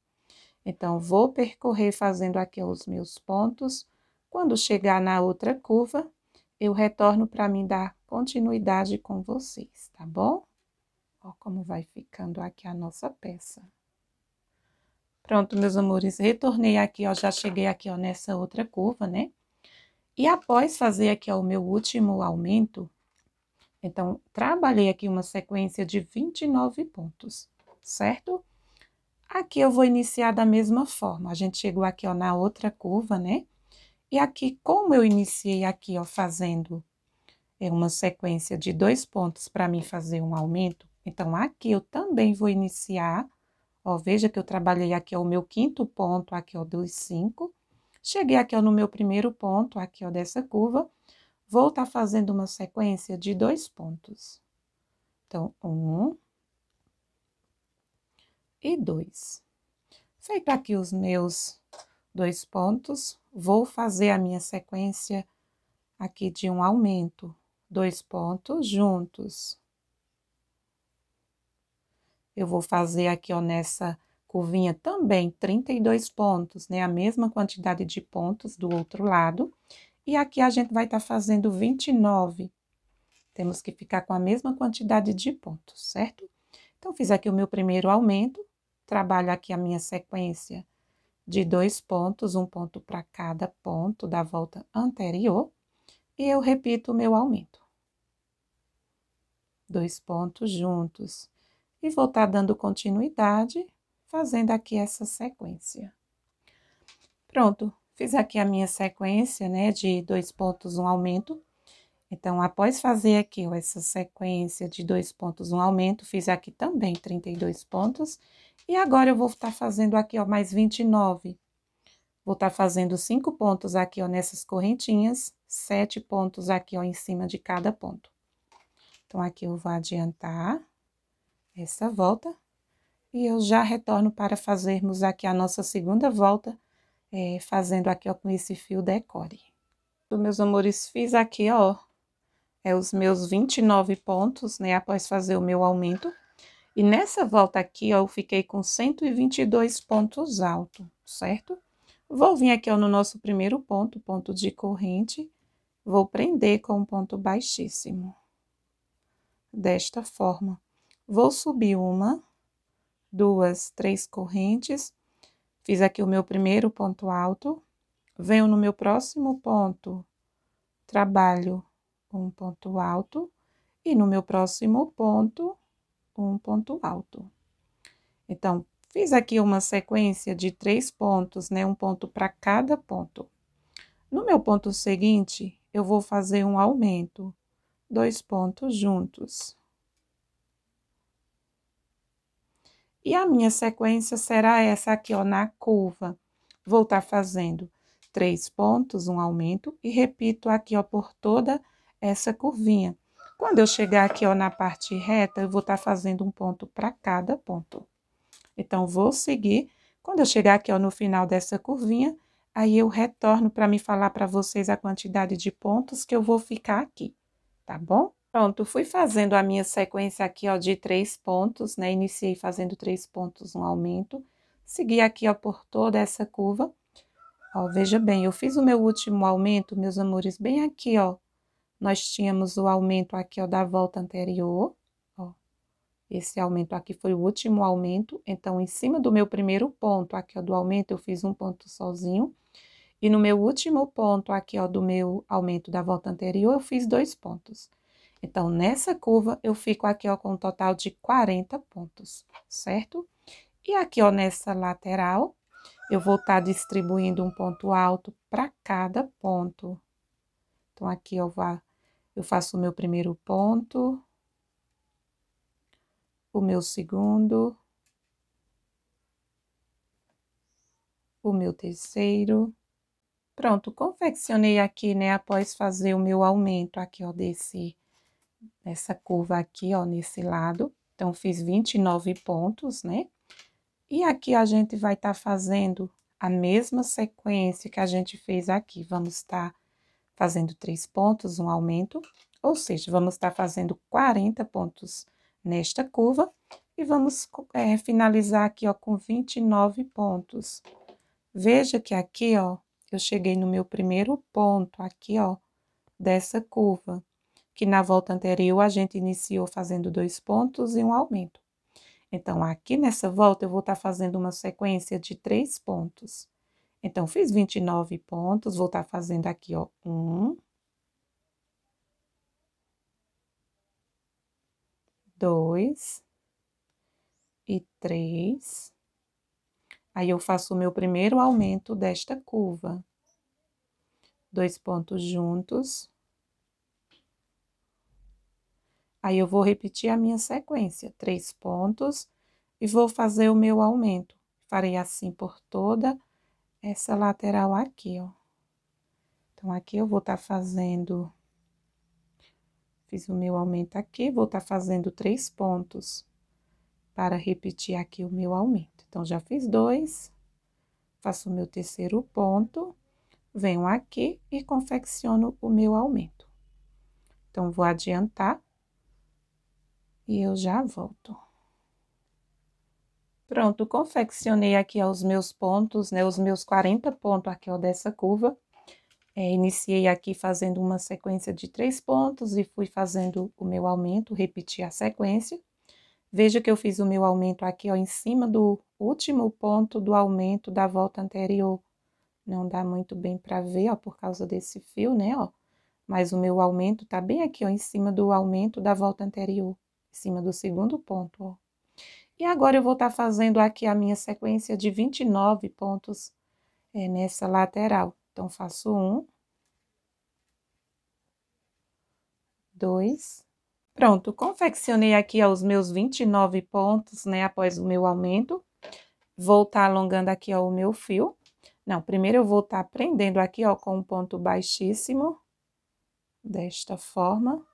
Então, vou percorrer fazendo aqui os meus pontos. Quando chegar na outra curva, eu retorno para mim dar continuidade com vocês, tá bom? Ó como vai ficando aqui a nossa peça. Pronto, meus amores, retornei aqui, ó, já cheguei aqui, ó, nessa outra curva, né? E após fazer aqui ó, o meu último aumento, então, trabalhei aqui uma sequência de 29 pontos, certo? Aqui eu vou iniciar da mesma forma. A gente chegou aqui, ó, na outra curva, né? E aqui, como eu iniciei aqui, ó, fazendo é, uma sequência de dois pontos para mim fazer um aumento, então, aqui eu também vou iniciar, ó, veja que eu trabalhei aqui, ó, o meu quinto ponto, aqui, ó, dos cinco, Cheguei aqui ó, no meu primeiro ponto, aqui ó, dessa curva, vou estar tá fazendo uma sequência de dois pontos. Então, um e dois. Feito aqui os meus dois pontos, vou fazer a minha sequência aqui de um aumento, dois pontos juntos. Eu vou fazer aqui, ó, nessa Curvinha também 32 pontos, né? A mesma quantidade de pontos do outro lado. E aqui a gente vai estar tá fazendo 29. Temos que ficar com a mesma quantidade de pontos, certo? Então, fiz aqui o meu primeiro aumento, trabalho aqui a minha sequência de dois pontos, um ponto para cada ponto da volta anterior, e eu repito o meu aumento. Dois pontos juntos. E vou estar tá dando continuidade fazendo aqui essa sequência. Pronto, fiz aqui a minha sequência, né, de dois pontos, um aumento. Então, após fazer aqui ó, essa sequência de dois pontos, um aumento, fiz aqui também 32 pontos. E agora, eu vou estar tá fazendo aqui, ó, mais 29. Vou estar tá fazendo cinco pontos aqui, ó, nessas correntinhas, sete pontos aqui, ó, em cima de cada ponto. Então, aqui eu vou adiantar essa volta e eu já retorno para fazermos aqui a nossa segunda volta, é, fazendo aqui ó, com esse fio decore. Então, meus amores, fiz aqui ó, é os meus 29 pontos, né, após fazer o meu aumento. E nessa volta aqui ó, eu fiquei com 122 pontos alto, certo? Vou vir aqui ó, no nosso primeiro ponto, ponto de corrente, vou prender com um ponto baixíssimo. Desta forma. Vou subir uma, duas, três correntes. Fiz aqui o meu primeiro ponto alto. Venho no meu próximo ponto, trabalho um ponto alto. E no meu próximo ponto, um ponto alto. Então, Fiz aqui uma sequência de três pontos, né? Um ponto para cada ponto. No meu ponto seguinte, eu vou fazer um aumento, dois pontos juntos. E a minha sequência será essa aqui, ó, na curva. Vou estar tá fazendo três pontos, um aumento, e repito aqui, ó, por toda essa curvinha. Quando eu chegar aqui, ó, na parte reta, eu vou estar tá fazendo um ponto para cada ponto. Então, vou seguir. Quando eu chegar aqui, ó, no final dessa curvinha, aí eu retorno para me falar para vocês a quantidade de pontos que eu vou ficar aqui, tá bom? Pronto, fui fazendo a minha sequência aqui, ó, de três pontos, né? Iniciei fazendo três pontos no aumento. Segui aqui, ó, por toda essa curva. Ó, veja bem, eu fiz o meu último aumento, meus amores, bem aqui, ó. Nós tínhamos o aumento aqui, ó, da volta anterior, ó. Esse aumento aqui foi o último aumento. Então, em cima do meu primeiro ponto aqui, ó, do aumento, eu fiz um ponto sozinho. E no meu último ponto aqui, ó, do meu aumento da volta anterior, eu fiz dois pontos. Então, nessa curva, eu fico aqui ó, com um total de 40 pontos, certo? E aqui ó, nessa lateral, eu vou estar tá distribuindo um ponto alto para cada ponto. Então, aqui eu, vá, eu faço o meu primeiro ponto, o meu segundo, o meu terceiro. Pronto, confeccionei aqui, né, após fazer o meu aumento aqui, ó, desse nessa curva aqui, ó, nesse lado. Então, fiz 29 pontos, né? E aqui a gente vai estar tá fazendo a mesma sequência que a gente fez aqui. Vamos estar tá fazendo três pontos, um aumento, ou seja, vamos estar tá fazendo 40 pontos nesta curva. E vamos é, finalizar aqui, ó, com 29 pontos. Veja que aqui, ó, eu cheguei no meu primeiro ponto aqui, ó, dessa curva que na volta anterior a gente iniciou fazendo dois pontos e um aumento. Então, aqui nessa volta, eu vou estar tá fazendo uma sequência de três pontos. Então, fiz 29 pontos, vou estar tá fazendo aqui, ó, um, dois e três. Aí, eu faço o meu primeiro aumento desta curva. Dois pontos juntos, Aí, eu vou repetir a minha sequência, três pontos, e vou fazer o meu aumento. Farei assim por toda essa lateral aqui, ó. Então, aqui eu vou estar tá fazendo... Fiz o meu aumento aqui, vou estar tá fazendo três pontos para repetir aqui o meu aumento. Então, já fiz dois, faço o meu terceiro ponto, venho aqui e confecciono o meu aumento. Então, vou adiantar e eu já volto. Pronto, confeccionei aqui os meus pontos, né, os meus 40 pontos aqui, ó, dessa curva. É, iniciei aqui fazendo uma sequência de três pontos e fui fazendo o meu aumento, repeti a sequência. Veja que eu fiz o meu aumento aqui, ó, em cima do último ponto do aumento da volta anterior. Não dá muito bem para ver, ó, por causa desse fio, né, ó. Mas o meu aumento tá bem aqui, ó, em cima do aumento da volta anterior em cima do segundo ponto. Ó. E agora eu vou estar tá fazendo aqui a minha sequência de 29 pontos é, nessa lateral. Então, faço um, dois. Pronto, confeccionei aqui ó, os meus 29 pontos, né, após o meu aumento. Vou estar tá alongando aqui ó, o meu fio. Não, primeiro eu vou estar tá prendendo aqui ó, com um ponto baixíssimo, desta forma.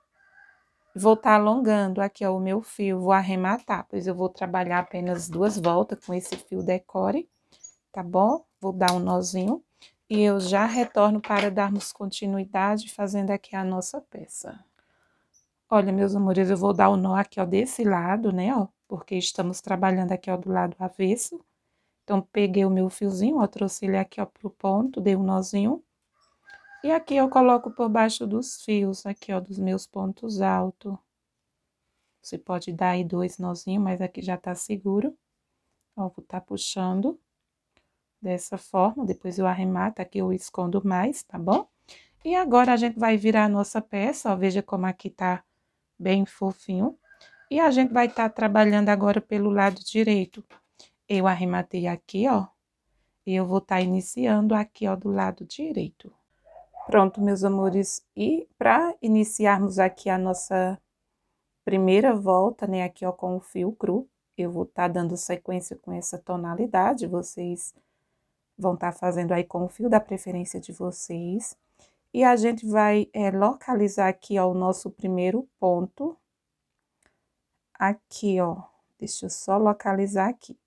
Vou estar tá alongando aqui, ó, o meu fio, vou arrematar, pois eu vou trabalhar apenas duas voltas com esse fio decore, tá bom? Vou dar um nozinho e eu já retorno para darmos continuidade fazendo aqui a nossa peça. Olha, meus amores, eu vou dar o um nó aqui, ó, desse lado, né, ó, porque estamos trabalhando aqui, ó, do lado avesso. Então, peguei o meu fiozinho, ó, trouxe ele aqui, ó, pro ponto, dei um nozinho e aqui eu coloco por baixo dos fios, aqui, ó, dos meus pontos altos. Você pode dar aí dois nozinhos, mas aqui já tá seguro. Ó, vou tá puxando dessa forma, depois eu arremato, aqui eu escondo mais, tá bom? E agora a gente vai virar a nossa peça, ó, veja como aqui tá bem fofinho. E a gente vai estar tá trabalhando agora pelo lado direito. Eu arrematei aqui, ó, e eu vou estar tá iniciando aqui, ó, do lado direito. Pronto, meus amores, e para iniciarmos aqui a nossa primeira volta, né, aqui ó com o fio cru, eu vou estar tá dando sequência com essa tonalidade, vocês vão estar tá fazendo aí com o fio da preferência de vocês. E a gente vai é, localizar aqui, ó, o nosso primeiro ponto. Aqui, ó, deixa eu só localizar aqui.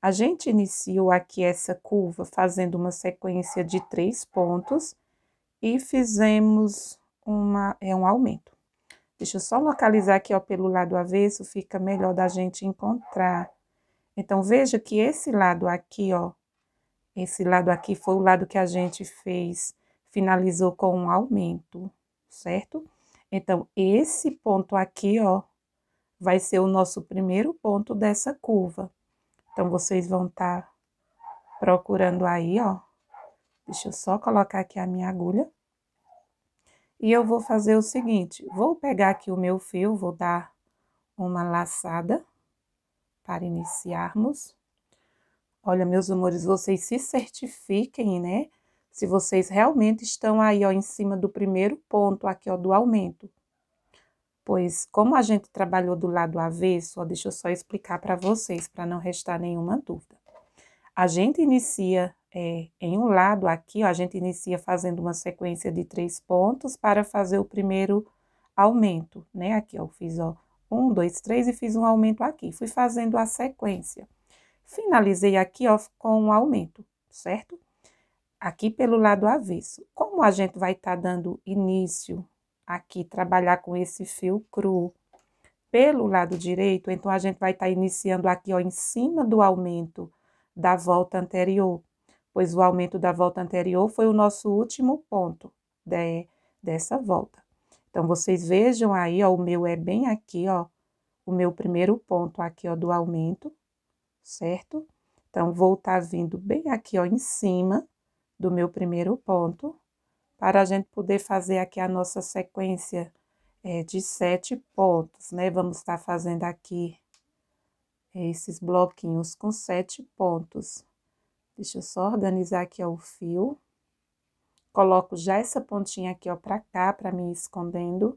A gente iniciou aqui essa curva fazendo uma sequência de três pontos e fizemos uma, é um aumento. Deixa eu só localizar aqui, ó, pelo lado avesso, fica melhor da gente encontrar. Então, veja que esse lado aqui, ó, esse lado aqui foi o lado que a gente fez, finalizou com um aumento, certo? Então, esse ponto aqui, ó, vai ser o nosso primeiro ponto dessa curva. Então, vocês vão estar tá procurando aí, ó, Deixa eu só colocar aqui a minha agulha. E eu vou fazer o seguinte, vou pegar aqui o meu fio, vou dar uma laçada para iniciarmos. Olha, meus amores, vocês se certifiquem, né? Se vocês realmente estão aí, ó, em cima do primeiro ponto aqui, ó, do aumento. Pois, como a gente trabalhou do lado avesso, ó, deixa eu só explicar para vocês, para não restar nenhuma dúvida. A gente inicia é, em um lado aqui, ó, a gente inicia fazendo uma sequência de três pontos para fazer o primeiro aumento, né? Aqui, ó, eu fiz, ó, um, dois, três e fiz um aumento aqui. Fui fazendo a sequência. Finalizei aqui, ó, com um aumento, certo? Aqui pelo lado avesso. Como a gente vai estar tá dando início aqui, trabalhar com esse fio cru pelo lado direito, então a gente vai estar tá iniciando aqui, ó, em cima do aumento da volta anterior pois o aumento da volta anterior foi o nosso último ponto de, dessa volta. Então, vocês vejam aí, ó, o meu é bem aqui, ó, o meu primeiro ponto aqui, ó, do aumento, certo? Então, vou estar tá vindo bem aqui, ó, em cima do meu primeiro ponto, para a gente poder fazer aqui a nossa sequência é, de sete pontos, né? Vamos estar tá fazendo aqui é, esses bloquinhos com sete pontos. Deixa eu só organizar aqui ó, o fio. Coloco já essa pontinha aqui, ó, pra cá, pra me escondendo.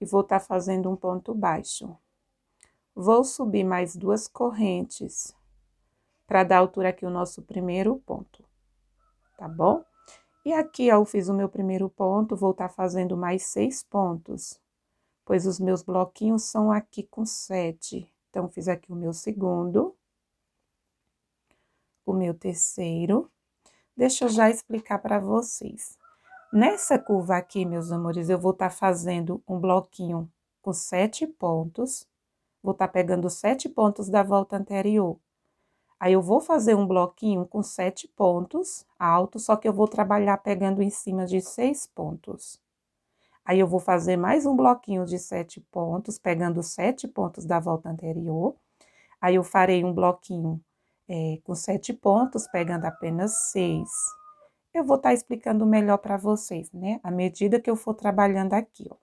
E vou estar tá fazendo um ponto baixo. Vou subir mais duas correntes para dar altura aqui o nosso primeiro ponto, tá bom? E aqui, ó, eu fiz o meu primeiro ponto, vou estar tá fazendo mais seis pontos, pois os meus bloquinhos são aqui com sete. Então, fiz aqui o meu segundo o meu terceiro. Deixa eu tá já explicar para vocês. Nessa curva aqui, meus amores, eu vou estar tá fazendo um bloquinho com sete pontos. Vou estar tá pegando sete pontos da volta anterior. Aí eu vou fazer um bloquinho com sete pontos alto, só que eu vou trabalhar pegando em cima de seis pontos. Aí eu vou fazer mais um bloquinho de sete pontos, pegando sete pontos da volta anterior. Aí eu farei um bloquinho é, com sete pontos, pegando apenas seis. Eu vou estar tá explicando melhor para vocês, né? À medida que eu for trabalhando aqui, ó,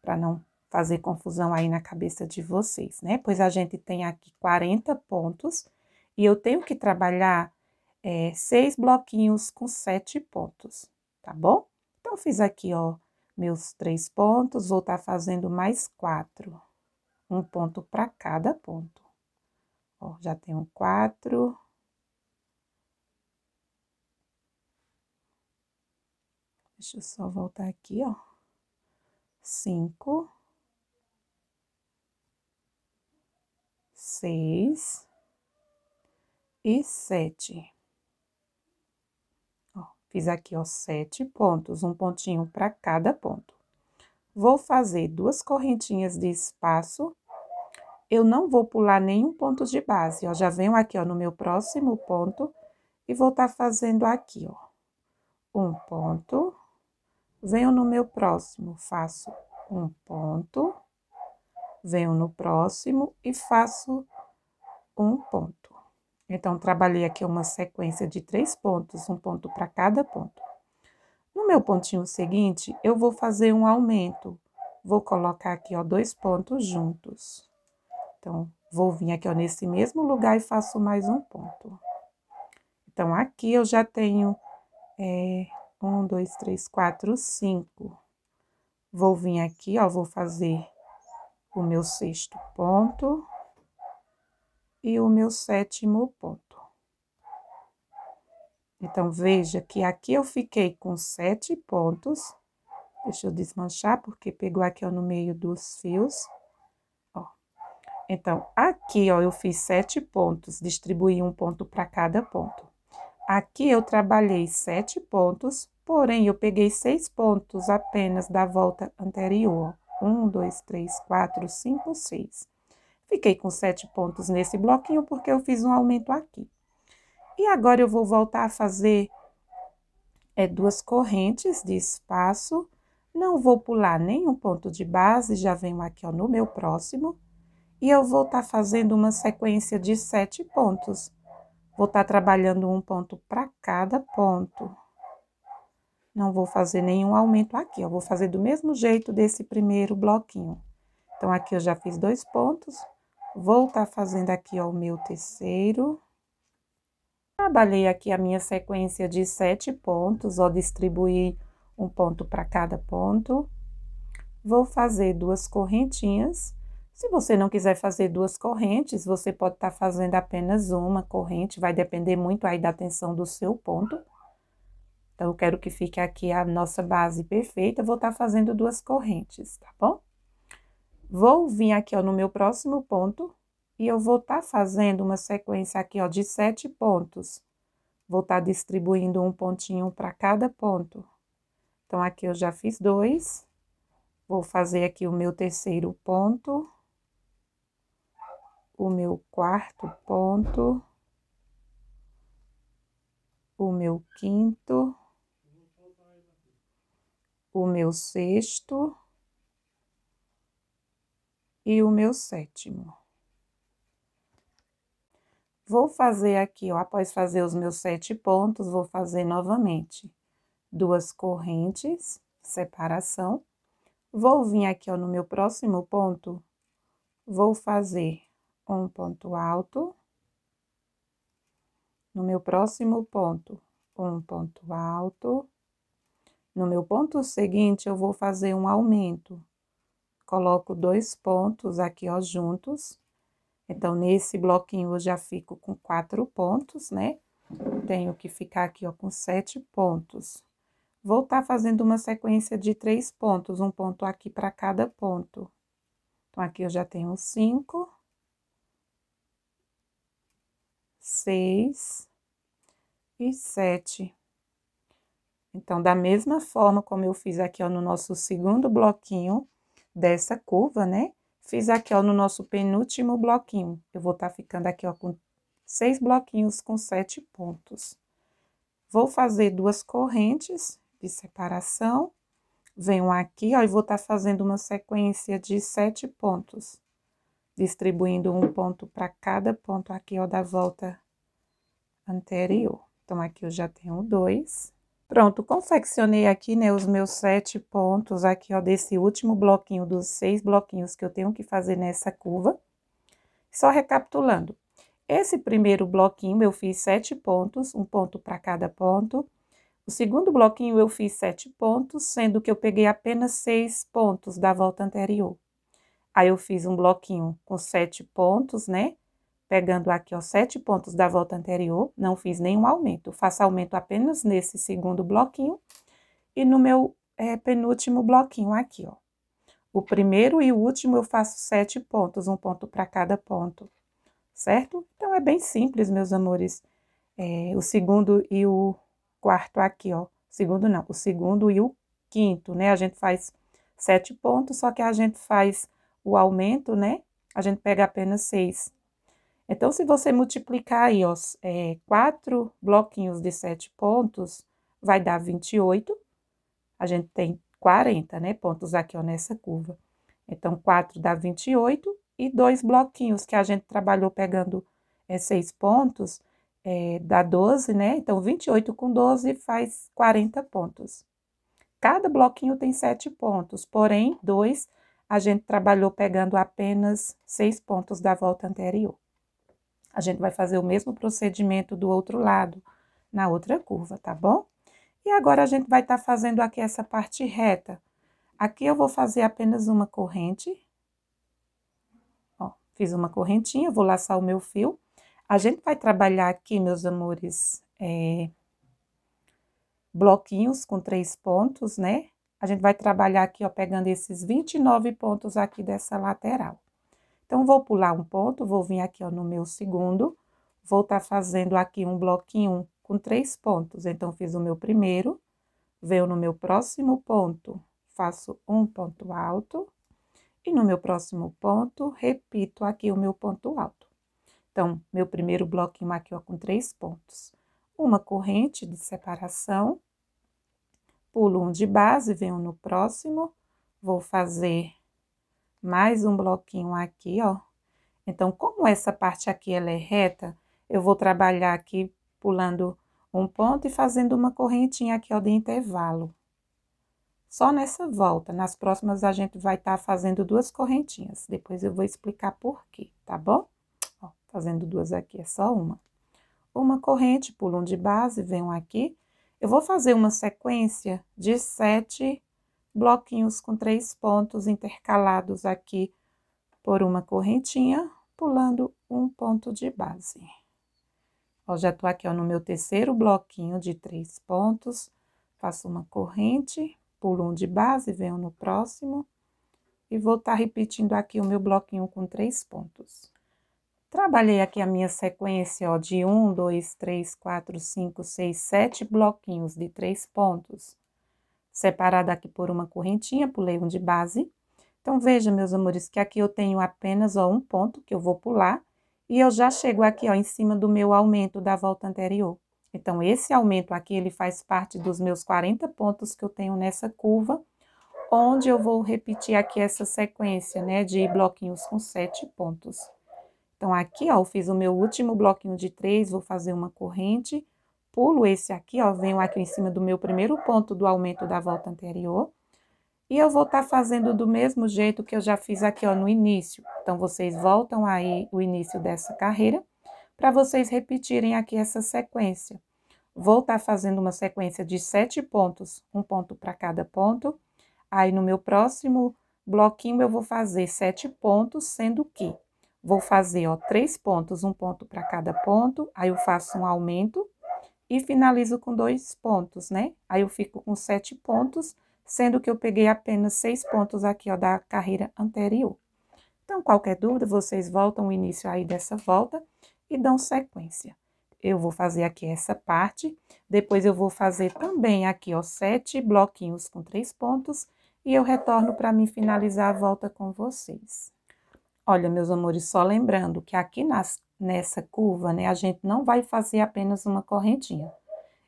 para não fazer confusão aí na cabeça de vocês, né? Pois a gente tem aqui 40 pontos e eu tenho que trabalhar é, seis bloquinhos com sete pontos, tá bom? Então, fiz aqui, ó, meus três pontos, vou estar tá fazendo mais quatro, um ponto para cada ponto. Ó, já tenho quatro. Deixa eu só voltar aqui, ó. Cinco. Seis. E sete. Ó, fiz aqui, ó, sete pontos. Um pontinho para cada ponto. Vou fazer duas correntinhas de espaço eu não vou pular nenhum ponto de base, ó. Já venho aqui, ó, no meu próximo ponto e vou estar tá fazendo aqui, ó. Um ponto. Venho no meu próximo, faço um ponto. Venho no próximo e faço um ponto. Então, trabalhei aqui uma sequência de três pontos, um ponto para cada ponto. No meu pontinho seguinte, eu vou fazer um aumento. Vou colocar aqui, ó, dois pontos juntos. Então, vou vir aqui ó, nesse mesmo lugar e faço mais um ponto. Então, aqui eu já tenho é, um, dois, três, quatro, cinco. Vou vir aqui, ó, vou fazer o meu sexto ponto e o meu sétimo ponto. Então, veja que aqui eu fiquei com sete pontos. Deixa eu desmanchar, porque pegou aqui ó, no meio dos fios. Então, aqui, ó, eu fiz sete pontos, distribuí um ponto para cada ponto. Aqui eu trabalhei sete pontos, porém, eu peguei seis pontos apenas da volta anterior. Um, dois, três, quatro, cinco, seis. Fiquei com sete pontos nesse bloquinho porque eu fiz um aumento aqui. E agora eu vou voltar a fazer é, duas correntes de espaço. Não vou pular nenhum ponto de base, já venho aqui ó, no meu próximo e eu vou estar tá fazendo uma sequência de sete pontos. Vou estar tá trabalhando um ponto para cada ponto. Não vou fazer nenhum aumento aqui, eu vou fazer do mesmo jeito desse primeiro bloquinho. Então, aqui eu já fiz dois pontos, vou estar tá fazendo aqui, ó, o meu terceiro. Trabalhei aqui a minha sequência de sete pontos, ó, distribuí um ponto para cada ponto. Vou fazer duas correntinhas se você não quiser fazer duas correntes, você pode estar tá fazendo apenas uma corrente, vai depender muito aí da tensão do seu ponto. Então, eu quero que fique aqui a nossa base perfeita, vou estar tá fazendo duas correntes, tá bom? Vou vir aqui, ó, no meu próximo ponto e eu vou estar tá fazendo uma sequência aqui, ó, de sete pontos. Vou estar tá distribuindo um pontinho para cada ponto. Então, aqui eu já fiz dois. Vou fazer aqui o meu terceiro ponto o meu quarto ponto, o meu quinto, o meu sexto e o meu sétimo. Vou fazer aqui, ó, após fazer os meus sete pontos, vou fazer novamente duas correntes, separação. Vou vir aqui, ó, no meu próximo ponto, vou fazer um ponto alto. No meu próximo ponto, um ponto alto. No meu ponto seguinte, eu vou fazer um aumento. Coloco dois pontos aqui, ó, juntos. Então, nesse bloquinho, eu já fico com quatro pontos, né? Tenho que ficar aqui, ó, com sete pontos. Vou estar tá fazendo uma sequência de três pontos, um ponto aqui para cada ponto. Então, aqui eu já tenho cinco. seis e sete. Então, da mesma forma como eu fiz aqui, ó, no nosso segundo bloquinho dessa curva, né? Fiz aqui, ó, no nosso penúltimo bloquinho. Eu vou estar tá ficando aqui, ó, com seis bloquinhos com sete pontos. Vou fazer duas correntes de separação. Venho aqui, ó, e vou estar tá fazendo uma sequência de sete pontos distribuindo um ponto para cada ponto aqui, ó, da volta anterior. Então, aqui eu já tenho dois. Pronto, confeccionei aqui, né, os meus sete pontos aqui, ó, desse último bloquinho, dos seis bloquinhos que eu tenho que fazer nessa curva. Só recapitulando, esse primeiro bloquinho eu fiz sete pontos, um ponto para cada ponto. O segundo bloquinho eu fiz sete pontos, sendo que eu peguei apenas seis pontos da volta anterior. Aí eu fiz um bloquinho com sete pontos, né? Pegando aqui, ó, sete pontos da volta anterior, não fiz nenhum aumento. faço aumento apenas nesse segundo bloquinho e no meu é, penúltimo bloquinho aqui, ó. O primeiro e o último eu faço sete pontos, um ponto para cada ponto, certo? Então, é bem simples, meus amores. É, o segundo e o quarto aqui, ó. Segundo não, o segundo e o quinto, né? A gente faz sete pontos, só que a gente faz o aumento, né? A gente pega apenas 6. Então, se você multiplicar aí, ó, é, quatro bloquinhos de sete pontos, vai dar 28. A gente tem 40, né, pontos aqui, ó, nessa curva. Então, 4 dá 28 e dois bloquinhos que a gente trabalhou pegando é, seis pontos, é, dá 12, né? Então, 28 com 12 faz 40 pontos. Cada bloquinho tem sete pontos, porém, dois a gente trabalhou pegando apenas seis pontos da volta anterior. A gente vai fazer o mesmo procedimento do outro lado, na outra curva, tá bom? E agora a gente vai estar tá fazendo aqui essa parte reta. Aqui eu vou fazer apenas uma corrente. Ó, fiz uma correntinha, vou laçar o meu fio. A gente vai trabalhar aqui, meus amores, é, bloquinhos com três pontos, né? A gente vai trabalhar aqui, ó, pegando esses 29 pontos aqui dessa lateral. Então, vou pular um ponto, vou vir aqui, ó, no meu segundo, vou estar tá fazendo aqui um bloquinho com três pontos. Então, fiz o meu primeiro, venho no meu próximo ponto, faço um ponto alto, e no meu próximo ponto, repito aqui o meu ponto alto. Então, meu primeiro bloquinho aqui, ó, com três pontos. Uma corrente de separação, pulo um de base, venho no próximo, vou fazer mais um bloquinho aqui, ó. Então, como essa parte aqui ela é reta, eu vou trabalhar aqui pulando um ponto e fazendo uma correntinha aqui, ó, de intervalo. Só nessa volta, nas próximas a gente vai estar tá fazendo duas correntinhas, depois eu vou explicar por quê, tá bom? Ó, fazendo duas aqui, é só uma. Uma corrente, pulo um de base, venho aqui, eu vou fazer uma sequência de sete bloquinhos com três pontos intercalados aqui por uma correntinha, pulando um ponto de base. Ó, já tô aqui ó, no meu terceiro bloquinho de três pontos, faço uma corrente, pulo um de base, venho no próximo e vou estar tá repetindo aqui o meu bloquinho com três pontos. Trabalhei aqui a minha sequência ó, de 1, 2, 3, 4, 5, 6, 7 bloquinhos de três pontos. Separado aqui por uma correntinha, pulei um de base. Então, veja, meus amores, que aqui eu tenho apenas ó, um ponto que eu vou pular. E eu já chego aqui ó, em cima do meu aumento da volta anterior. Então, esse aumento aqui, ele faz parte dos meus 40 pontos que eu tenho nessa curva, onde eu vou repetir aqui essa sequência, né, de bloquinhos com sete pontos. Então, aqui, ó, eu fiz o meu último bloquinho de três, vou fazer uma corrente, pulo esse aqui, ó, venho aqui em cima do meu primeiro ponto do aumento da volta anterior. E eu vou estar tá fazendo do mesmo jeito que eu já fiz aqui, ó, no início. Então, vocês voltam aí o início dessa carreira, para vocês repetirem aqui essa sequência. Vou estar tá fazendo uma sequência de sete pontos, um ponto para cada ponto. Aí, no meu próximo bloquinho, eu vou fazer sete pontos, sendo que Vou fazer, ó, três pontos, um ponto para cada ponto, aí eu faço um aumento e finalizo com dois pontos, né? Aí eu fico com sete pontos, sendo que eu peguei apenas seis pontos aqui, ó, da carreira anterior. Então, qualquer dúvida, vocês voltam o início aí dessa volta e dão sequência. Eu vou fazer aqui essa parte, depois eu vou fazer também aqui, ó, sete bloquinhos com três pontos, e eu retorno para mim finalizar a volta com vocês. Olha, meus amores, só lembrando que aqui nas, nessa curva, né, a gente não vai fazer apenas uma correntinha,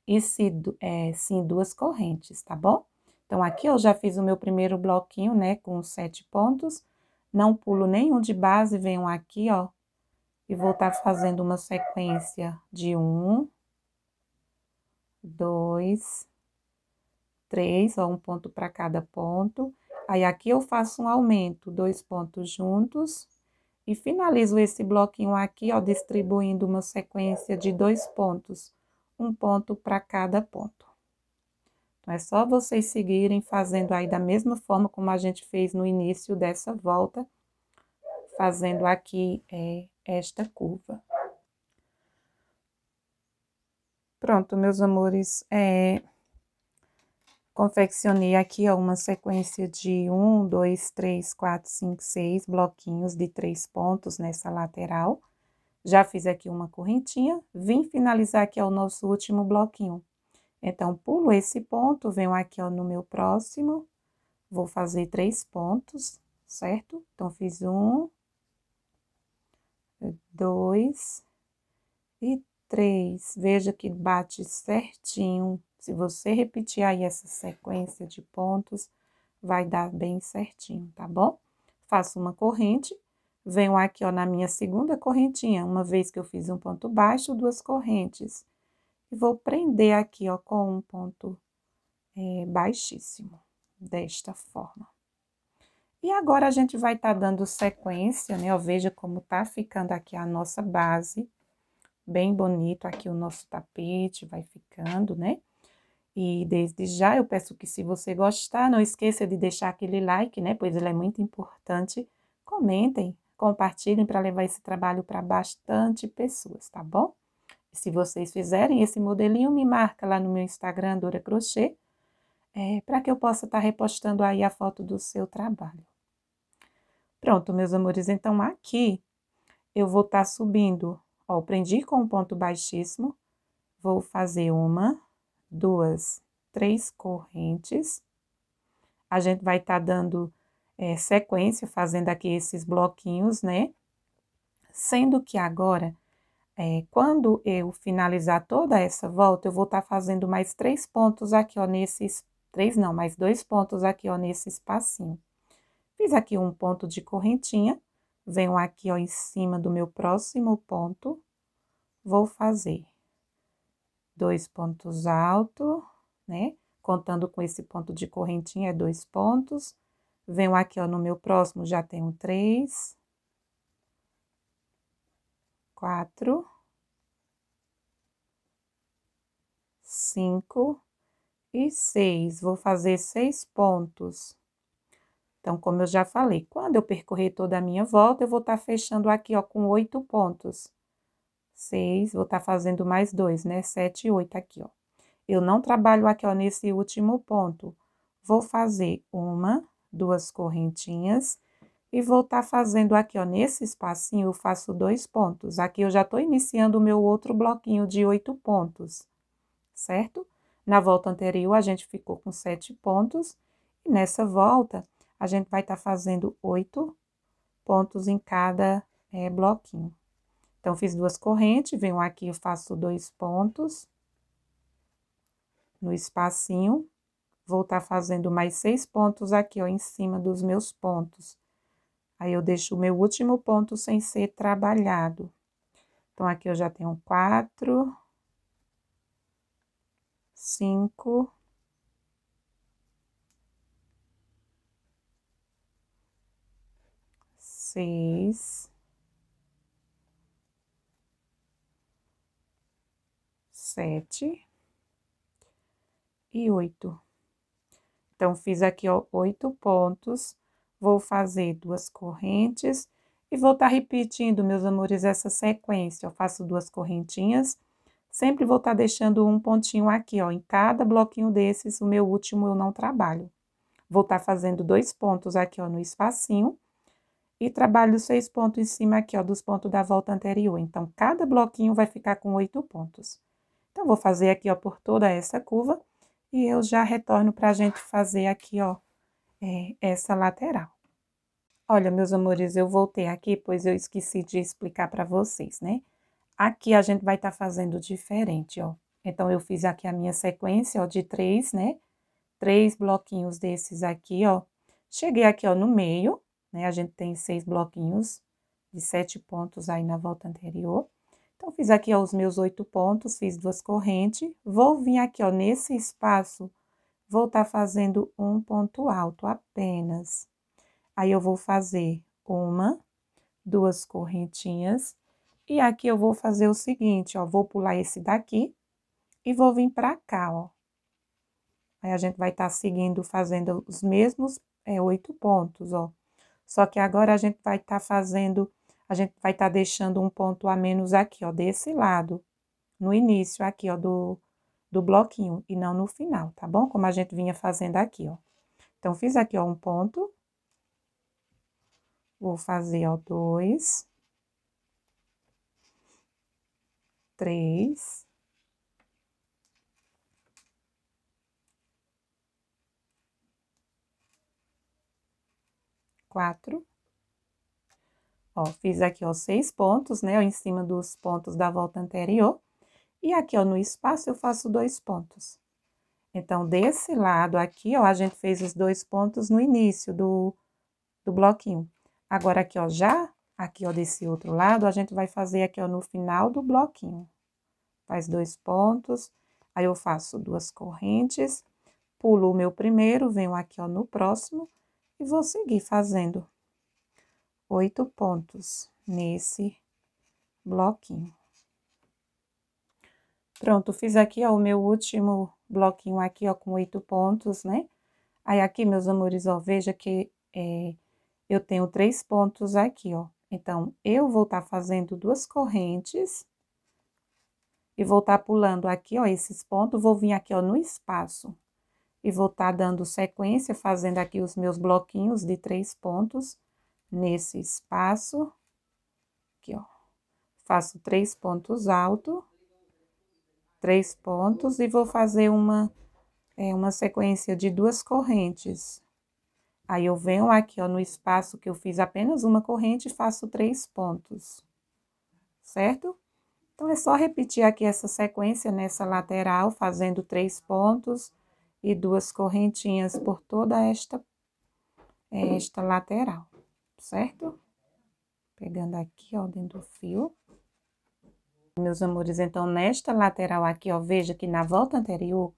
e se, é, sim duas correntes, tá bom? Então, aqui eu já fiz o meu primeiro bloquinho, né, com sete pontos, não pulo nenhum de base, venho aqui, ó, e vou estar tá fazendo uma sequência de um, dois, três, ó, um ponto para cada ponto, Aí aqui eu faço um aumento, dois pontos juntos. E finalizo esse bloquinho aqui, ó, distribuindo uma sequência de dois pontos. Um ponto para cada ponto. Então, é só vocês seguirem fazendo aí da mesma forma como a gente fez no início dessa volta. Fazendo aqui é, esta curva. Pronto, meus amores, é, Confeccionei aqui ó, uma sequência de um, dois, três, quatro, cinco, seis bloquinhos de três pontos nessa lateral. Já fiz aqui uma correntinha, vim finalizar aqui o nosso último bloquinho. Então, pulo esse ponto, venho aqui ó, no meu próximo, vou fazer três pontos, certo? Então, fiz um, dois e três. Veja que bate certinho se você repetir aí essa sequência de pontos, vai dar bem certinho, tá bom? Faço uma corrente, venho aqui ó, na minha segunda correntinha, uma vez que eu fiz um ponto baixo, duas correntes. E vou prender aqui ó, com um ponto é, baixíssimo, desta forma. E agora a gente vai estar tá dando sequência, né? Ó, veja como tá ficando aqui a nossa base. Bem bonito aqui o nosso tapete, vai ficando, né? E desde já eu peço que se você gostar, não esqueça de deixar aquele like, né? Pois ele é muito importante. Comentem, compartilhem para levar esse trabalho para bastante pessoas, tá bom? E se vocês fizerem esse modelinho, me marca lá no meu Instagram, Dora Crochê, é, para que eu possa estar tá repostando aí a foto do seu trabalho. Pronto, meus amores, então aqui eu vou estar tá subindo, ó, prendi com um ponto baixíssimo, vou fazer uma, duas, três correntes. A gente vai estar tá dando é, sequência, fazendo aqui esses bloquinhos, né? Sendo que agora, é, quando eu finalizar toda essa volta, eu vou estar tá fazendo mais três pontos aqui, ó, nesses... Três não, mais dois pontos aqui, ó, nesse espacinho. Fiz aqui um ponto de correntinha, venho aqui, ó, em cima do meu próximo ponto, vou fazer dois pontos alto, né? Contando com esse ponto de correntinha, é dois pontos. Venho aqui, ó, no meu próximo já tenho três, quatro, cinco e seis. Vou fazer seis pontos. Então, como eu já falei, quando eu percorrer toda a minha volta, eu vou estar tá fechando aqui, ó, com oito pontos. 6, vou estar tá fazendo mais 2, né? 7 e 8 aqui, ó. Eu não trabalho aqui, ó, nesse último ponto. Vou fazer uma, duas correntinhas e vou estar tá fazendo aqui, ó, nesse espacinho eu faço dois pontos. Aqui eu já tô iniciando o meu outro bloquinho de oito pontos, certo? Na volta anterior a gente ficou com sete pontos e nessa volta a gente vai estar tá fazendo oito pontos em cada é, bloquinho. Então, fiz duas correntes, venho aqui, eu faço dois pontos no espacinho. Vou estar tá fazendo mais seis pontos aqui, ó, em cima dos meus pontos. Aí, eu deixo o meu último ponto sem ser trabalhado. Então, aqui eu já tenho quatro, cinco... Seis... sete e oito. Então, fiz aqui, ó, oito pontos, vou fazer duas correntes e vou estar tá repetindo, meus amores, essa sequência. Eu faço duas correntinhas, sempre vou estar tá deixando um pontinho aqui, ó, em cada bloquinho desses, o meu último eu não trabalho. Vou estar tá fazendo dois pontos aqui, ó, no espacinho e trabalho seis pontos em cima aqui, ó, dos pontos da volta anterior. Então, cada bloquinho vai ficar com oito pontos. Então, vou fazer aqui, ó, por toda essa curva e eu já retorno para gente fazer aqui, ó, é, essa lateral. Olha, meus amores, eu voltei aqui, pois eu esqueci de explicar para vocês, né? Aqui a gente vai estar tá fazendo diferente, ó. Então, eu fiz aqui a minha sequência, ó, de três, né? Três bloquinhos desses aqui, ó. Cheguei aqui, ó, no meio, né? A gente tem seis bloquinhos de sete pontos aí na volta anterior. Então, fiz aqui ó, os meus oito pontos, fiz duas correntes. Vou vir aqui, ó, nesse espaço, vou estar tá fazendo um ponto alto apenas. Aí, eu vou fazer uma, duas correntinhas. E aqui eu vou fazer o seguinte, ó, vou pular esse daqui e vou vir pra cá, ó. Aí, a gente vai estar tá seguindo, fazendo os mesmos é, oito pontos, ó. Só que agora a gente vai estar tá fazendo a gente vai estar tá deixando um ponto a menos aqui, ó, desse lado, no início aqui, ó, do, do bloquinho, e não no final, tá bom? Como a gente vinha fazendo aqui, ó. Então, fiz aqui, ó, um ponto. Vou fazer, ó, dois. Três. Quatro. Ó, fiz aqui, ó, seis pontos, né, ó, em cima dos pontos da volta anterior. E aqui, ó, no espaço eu faço dois pontos. Então, desse lado aqui, ó, a gente fez os dois pontos no início do, do bloquinho. Agora, aqui, ó, já aqui, ó, desse outro lado, a gente vai fazer aqui, ó, no final do bloquinho. Faz dois pontos, aí eu faço duas correntes, pulo o meu primeiro, venho aqui, ó, no próximo e vou seguir fazendo oito pontos nesse bloquinho. Pronto, fiz aqui, ó, o meu último bloquinho aqui, ó, com oito pontos, né? Aí, aqui, meus amores, ó, veja que é, eu tenho três pontos aqui, ó. Então, eu vou estar tá fazendo duas correntes e vou estar tá pulando aqui, ó, esses pontos, vou vir aqui, ó, no espaço e vou estar tá dando sequência, fazendo aqui os meus bloquinhos de três pontos nesse espaço, aqui, ó, faço três pontos altos, três pontos, e vou fazer uma, é, uma sequência de duas correntes. Aí, eu venho aqui, ó, no espaço que eu fiz apenas uma corrente, faço três pontos, certo? Então, é só repetir aqui essa sequência nessa lateral, fazendo três pontos e duas correntinhas por toda esta, é, esta lateral certo? Pegando aqui, ó, dentro do fio. Meus amores, então, nesta lateral aqui, ó, veja que na volta anterior,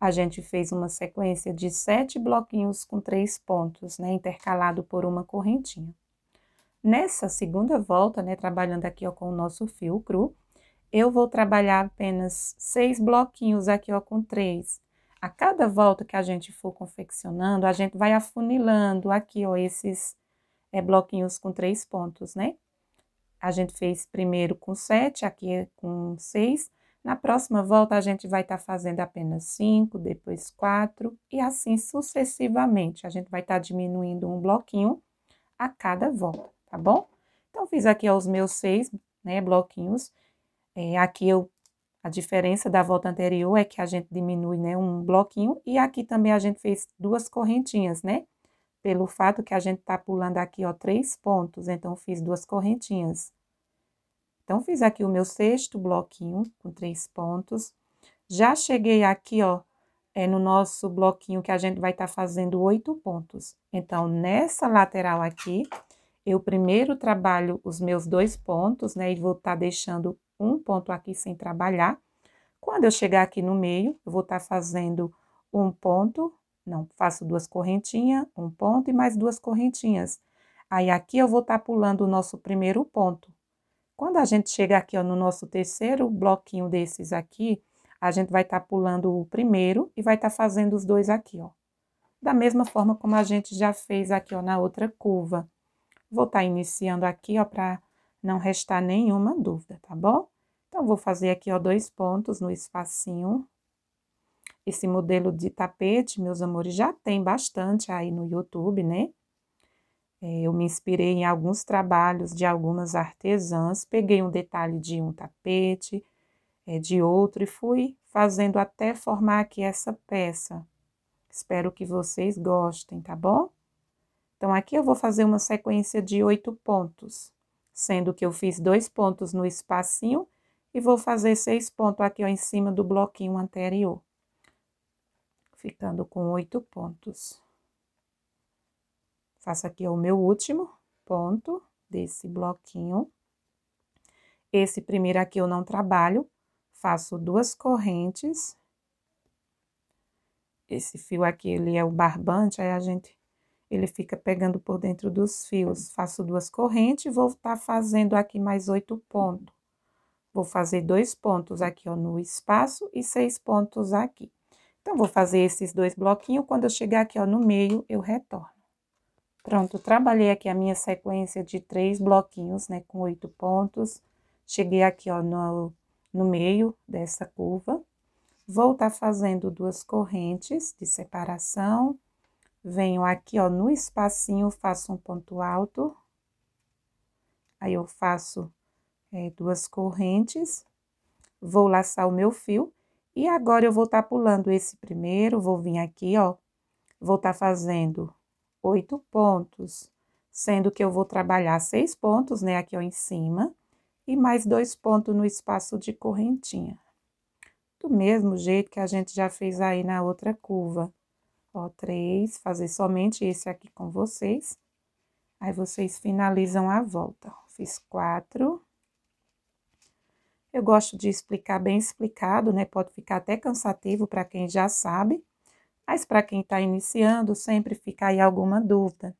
a gente fez uma sequência de sete bloquinhos com três pontos, né, intercalado por uma correntinha. Nessa segunda volta, né, trabalhando aqui, ó, com o nosso fio cru, eu vou trabalhar apenas seis bloquinhos aqui, ó, com três. A cada volta que a gente for confeccionando, a gente vai afunilando aqui, ó, esses é, bloquinhos com três pontos, né? A gente fez primeiro com sete, aqui é com seis. Na próxima volta, a gente vai estar tá fazendo apenas cinco, depois quatro, e assim sucessivamente. A gente vai estar tá diminuindo um bloquinho a cada volta, tá bom? Então, fiz aqui os meus seis né, bloquinhos. É, aqui eu a diferença da volta anterior é que a gente diminui, né, um bloquinho e aqui também a gente fez duas correntinhas, né? pelo fato que a gente está pulando aqui, ó, três pontos, então fiz duas correntinhas. Então, fiz aqui o meu sexto bloquinho com três pontos. Já cheguei aqui, ó, é no nosso bloquinho que a gente vai estar tá fazendo oito pontos. Então, nessa lateral aqui, eu primeiro trabalho os meus dois pontos, né, e vou estar tá deixando um ponto aqui sem trabalhar. Quando eu chegar aqui no meio, eu vou estar tá fazendo um ponto, não, faço duas correntinhas, um ponto e mais duas correntinhas. Aí, aqui eu vou estar tá pulando o nosso primeiro ponto. Quando a gente chega aqui, ó, no nosso terceiro bloquinho desses aqui, a gente vai estar tá pulando o primeiro e vai estar tá fazendo os dois aqui, ó. Da mesma forma como a gente já fez aqui, ó, na outra curva. Vou estar tá iniciando aqui, ó, para não restar nenhuma dúvida, tá bom? Então, vou fazer aqui, ó, dois pontos no espacinho esse modelo de tapete, meus amores, já tem bastante aí no YouTube, né? É, eu me inspirei em alguns trabalhos de algumas artesãs, peguei um detalhe de um tapete, é, de outro e fui fazendo até formar aqui essa peça. Espero que vocês gostem, tá bom? Então, aqui eu vou fazer uma sequência de oito pontos, sendo que eu fiz dois pontos no espacinho e vou fazer seis pontos aqui ó, em cima do bloquinho anterior ficando com oito pontos. Faço aqui o meu último ponto desse bloquinho. Esse primeiro aqui eu não trabalho, faço duas correntes. Esse fio aqui, ele é o barbante, aí a gente, ele fica pegando por dentro dos fios. Faço duas correntes e vou estar tá fazendo aqui mais oito pontos. Vou fazer dois pontos aqui, ó, no espaço e seis pontos aqui. Então, vou fazer esses dois bloquinhos. Quando eu chegar aqui, ó, no meio, eu retorno. Pronto, trabalhei aqui a minha sequência de três bloquinhos, né, com oito pontos. Cheguei aqui, ó, no, no meio dessa curva. Vou estar tá fazendo duas correntes de separação. Venho aqui, ó, no espacinho, faço um ponto alto. Aí, eu faço é, duas correntes. Vou laçar o meu fio. E agora eu vou estar tá pulando esse primeiro, vou vir aqui, ó, vou estar tá fazendo oito pontos, sendo que eu vou trabalhar seis pontos, né, aqui ó em cima, e mais dois pontos no espaço de correntinha. Do mesmo jeito que a gente já fez aí na outra curva. Ó, três, fazer somente esse aqui com vocês. Aí, vocês finalizam a volta. Fiz quatro, eu gosto de explicar bem explicado, né? Pode ficar até cansativo para quem já sabe, mas para quem está iniciando, sempre fica aí alguma dúvida.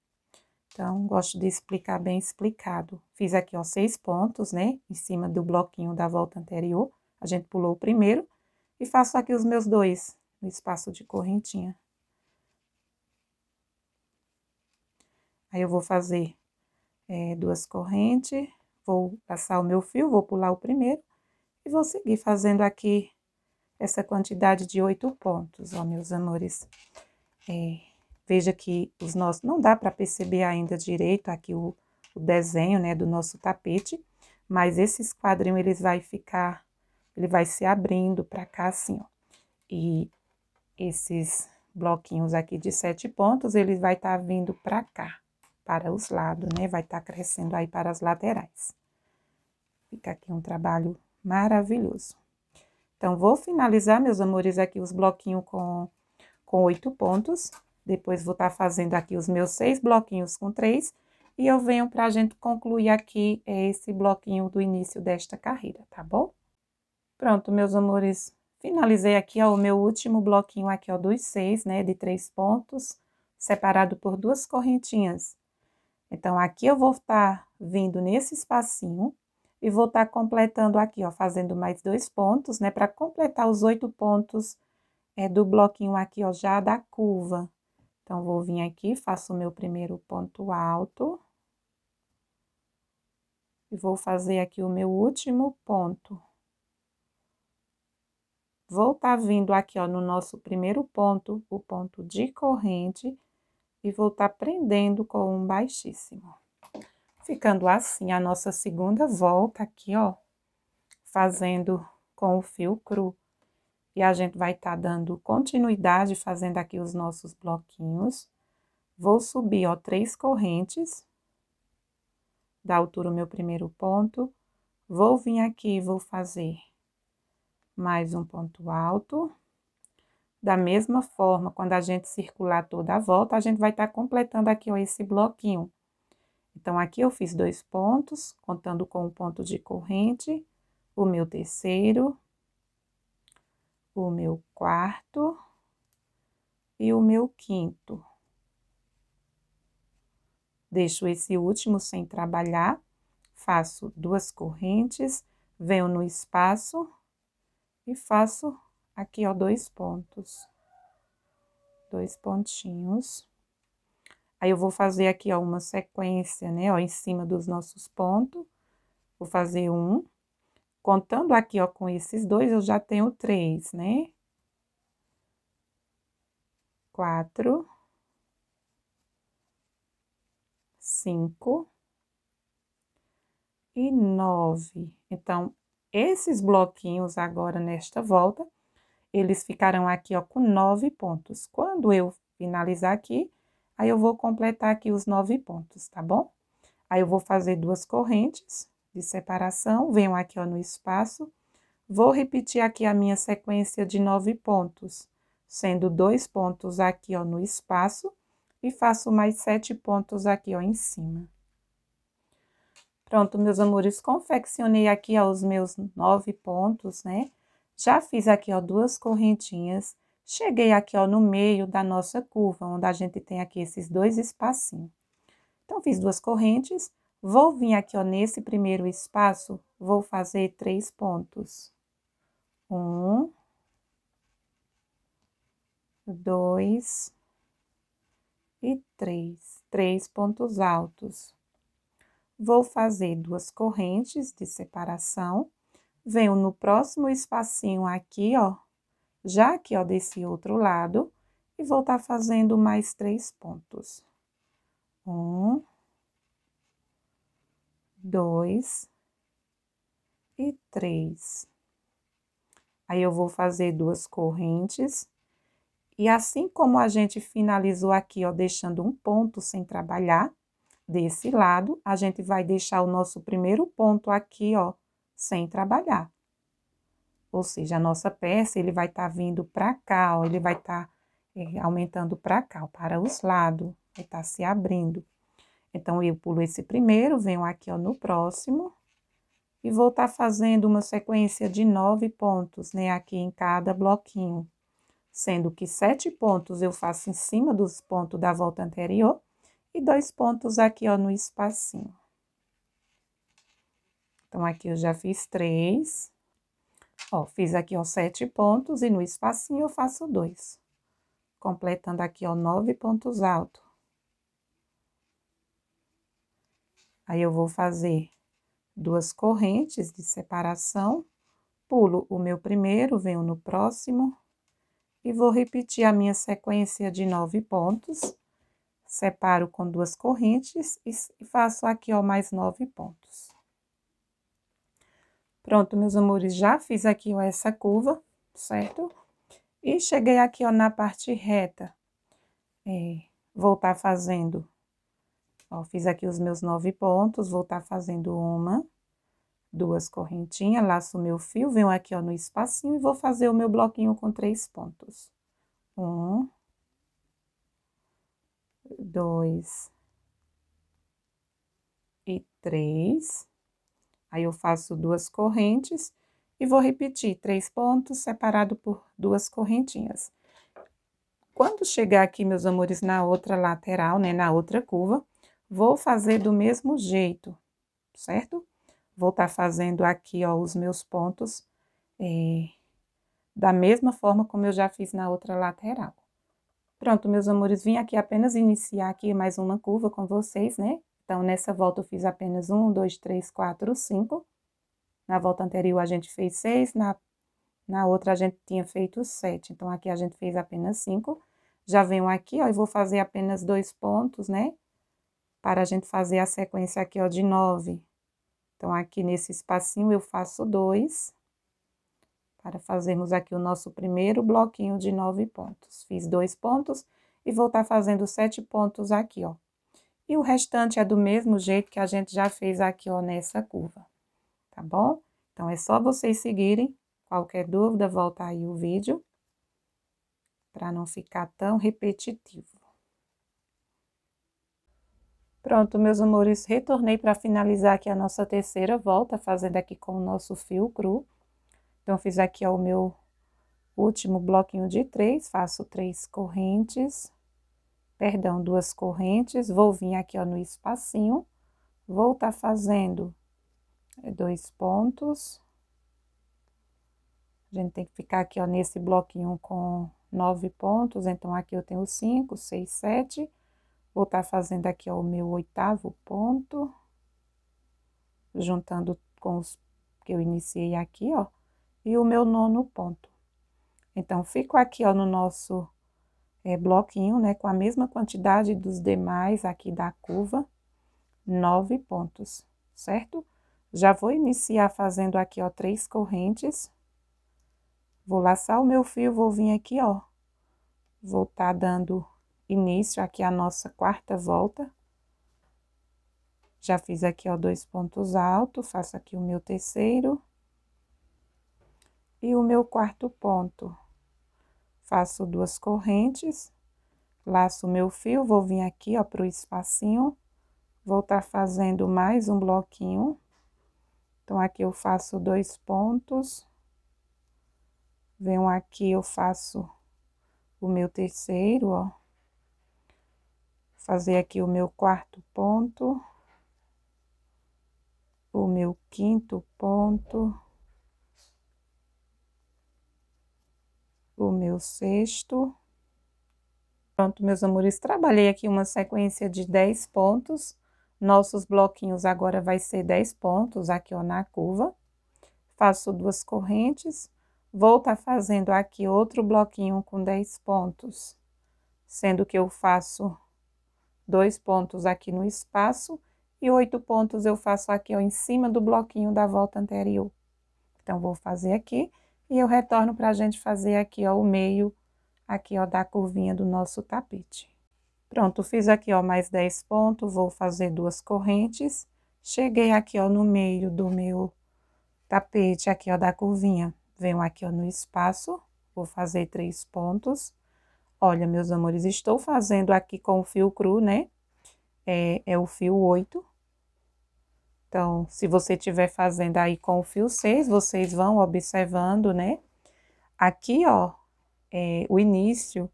Então, gosto de explicar bem explicado. Fiz aqui, ó, seis pontos, né? Em cima do bloquinho da volta anterior. A gente pulou o primeiro. E faço aqui os meus dois, no espaço de correntinha. Aí, eu vou fazer é, duas correntes, vou passar o meu fio, vou pular o primeiro. E vou seguir fazendo aqui essa quantidade de oito pontos, ó, meus amores. É, veja que os nossos... Não dá para perceber ainda direito aqui o, o desenho, né, do nosso tapete, mas esse esquadrinho, ele vai ficar... Ele vai se abrindo para cá, assim, ó. E esses bloquinhos aqui de sete pontos, ele vai estar tá vindo para cá, para os lados, né? Vai estar tá crescendo aí para as laterais. Fica aqui um trabalho Maravilhoso. Então, vou finalizar, meus amores, aqui os bloquinhos com, com oito pontos. Depois, vou estar tá fazendo aqui os meus seis bloquinhos com três. E eu venho para a gente concluir aqui é, esse bloquinho do início desta carreira, tá bom? Pronto, meus amores, finalizei aqui ó, o meu último bloquinho aqui ó, dos seis, né, de três pontos, separado por duas correntinhas. Então, aqui eu vou estar tá vindo nesse espacinho, e vou estar tá completando aqui, ó, fazendo mais dois pontos, né, para completar os oito pontos é, do bloquinho aqui, ó, já da curva. Então, vou vir aqui, faço o meu primeiro ponto alto. E vou fazer aqui o meu último ponto. Vou estar tá vindo aqui, ó, no nosso primeiro ponto, o ponto de corrente, e vou estar tá prendendo com um baixíssimo ficando assim a nossa segunda volta aqui, ó, fazendo com o fio cru. E a gente vai estar tá dando continuidade fazendo aqui os nossos bloquinhos. Vou subir, ó, três correntes, da altura do meu primeiro ponto. Vou vir aqui e vou fazer mais um ponto alto. Da mesma forma, quando a gente circular toda a volta, a gente vai estar tá completando aqui ó, esse bloquinho. Então, aqui eu fiz dois pontos, contando com um ponto de corrente, o meu terceiro, o meu quarto e o meu quinto. Deixo esse último sem trabalhar, faço duas correntes, venho no espaço e faço aqui, ó, dois pontos. Dois pontinhos. Aí eu vou fazer aqui, ó, uma sequência, né, ó, em cima dos nossos pontos. Vou fazer um. Contando aqui, ó, com esses dois, eu já tenho três, né? Quatro. Cinco. E nove. Então, esses bloquinhos agora, nesta volta, eles ficarão aqui, ó, com nove pontos. Quando eu finalizar aqui, Aí eu vou completar aqui os nove pontos, tá bom? Aí eu vou fazer duas correntes de separação, venho aqui ó, no espaço, vou repetir aqui a minha sequência de nove pontos, sendo dois pontos aqui ó, no espaço e faço mais sete pontos aqui ó, em cima. Pronto, meus amores, confeccionei aqui ó, os meus nove pontos, né? Já fiz aqui ó, duas correntinhas Cheguei aqui ó, no meio da nossa curva, onde a gente tem aqui esses dois espacinhos. Então, fiz duas correntes, vou vir aqui ó, nesse primeiro espaço, vou fazer três pontos. Um, dois e três, três pontos altos. Vou fazer duas correntes de separação, venho no próximo espacinho aqui, ó, já aqui, ó, desse outro lado, e vou estar tá fazendo mais três pontos. Um, dois e três. Aí, eu vou fazer duas correntes. E assim como a gente finalizou aqui, ó, deixando um ponto sem trabalhar, desse lado, a gente vai deixar o nosso primeiro ponto aqui, ó, sem trabalhar. Ou seja, a nossa peça ele vai estar tá vindo para cá, ó, ele vai estar tá, é, aumentando para cá, ó, para os lados, vai estar tá se abrindo. Então, eu pulo esse primeiro, venho aqui ó, no próximo e vou estar tá fazendo uma sequência de nove pontos, né, aqui em cada bloquinho. Sendo que sete pontos eu faço em cima dos pontos da volta anterior e dois pontos aqui, ó, no espacinho. Então, aqui eu já fiz três. Ó, fiz aqui, ó, sete pontos e no espacinho eu faço dois. Completando aqui, ó, nove pontos altos. Aí, eu vou fazer duas correntes de separação, pulo o meu primeiro, venho no próximo e vou repetir a minha sequência de nove pontos. Separo com duas correntes e faço aqui, ó, mais nove pontos. Pronto, meus amores, já fiz aqui, ó, essa curva, certo? E cheguei aqui, ó, na parte reta. É, vou estar tá fazendo, ó, fiz aqui os meus nove pontos, vou estar tá fazendo uma, duas correntinhas, laço meu fio, venho aqui, ó, no espacinho e vou fazer o meu bloquinho com três pontos. Um, dois e três. Aí eu faço duas correntes e vou repetir três pontos separado por duas correntinhas. Quando chegar aqui, meus amores, na outra lateral, né, na outra curva, vou fazer do mesmo jeito, certo? Vou estar tá fazendo aqui, ó, os meus pontos é, da mesma forma como eu já fiz na outra lateral. Pronto, meus amores, vim aqui apenas iniciar aqui mais uma curva com vocês, né? Então, nessa volta eu fiz apenas 1, 2, 3, 4, 5. Na volta anterior a gente fez 6, na, na outra a gente tinha feito 7. Então, aqui a gente fez apenas 5. Já venho aqui, ó, e vou fazer apenas dois pontos, né? Para a gente fazer a sequência aqui, ó, de nove. Então, aqui nesse espacinho eu faço dois para fazermos aqui o nosso primeiro bloquinho de nove pontos. Fiz dois pontos e vou estar tá fazendo sete pontos aqui, ó. E o restante é do mesmo jeito que a gente já fez aqui, ó, nessa curva, tá bom? Então, é só vocês seguirem. Qualquer dúvida, volta aí o vídeo, para não ficar tão repetitivo. Pronto, meus amores, retornei para finalizar aqui a nossa terceira volta, fazendo aqui com o nosso fio cru. Então, fiz aqui ó, o meu último bloquinho de três, faço três correntes, perdão, duas correntes, vou vir aqui ó, no espacinho, vou estar tá fazendo é, dois pontos. A gente tem que ficar aqui ó, nesse bloquinho com nove pontos, então aqui eu tenho cinco, seis, sete. Vou estar tá fazendo aqui ó, o meu oitavo ponto, juntando com os que eu iniciei aqui, ó, e o meu nono ponto. Então, fico aqui ó, no nosso é, bloquinho, né, com a mesma quantidade dos demais aqui da curva, nove pontos, certo? Já vou iniciar fazendo aqui, ó, três correntes. Vou laçar o meu fio, vou vir aqui, ó, vou estar tá dando início aqui a nossa quarta volta. Já fiz aqui, ó, dois pontos altos, faço aqui o meu terceiro. E o meu quarto ponto faço duas correntes, laço meu fio, vou vir aqui, ó, pro espacinho, vou estar tá fazendo mais um bloquinho. Então, aqui eu faço dois pontos, venho aqui, eu faço o meu terceiro, ó. Fazer aqui o meu quarto ponto, o meu quinto ponto o meu sexto. Pronto, meus amores, trabalhei aqui uma sequência de 10 pontos. Nossos bloquinhos agora vai ser 10 pontos aqui, ó, na curva. Faço duas correntes. Vou estar tá fazendo aqui outro bloquinho com 10 pontos, sendo que eu faço dois pontos aqui no espaço e oito pontos eu faço aqui, ó, em cima do bloquinho da volta anterior. Então, vou fazer aqui e eu retorno para a gente fazer aqui, ó, o meio aqui, ó, da curvinha do nosso tapete. Pronto, fiz aqui, ó, mais 10 pontos, vou fazer duas correntes. Cheguei aqui, ó, no meio do meu tapete, aqui, ó, da curvinha. Venho aqui, ó, no espaço, vou fazer três pontos. Olha, meus amores, estou fazendo aqui com o fio cru, né? É, é o fio 8, então, se você estiver fazendo aí com o fio 6, vocês vão observando, né? Aqui, ó, é, o início,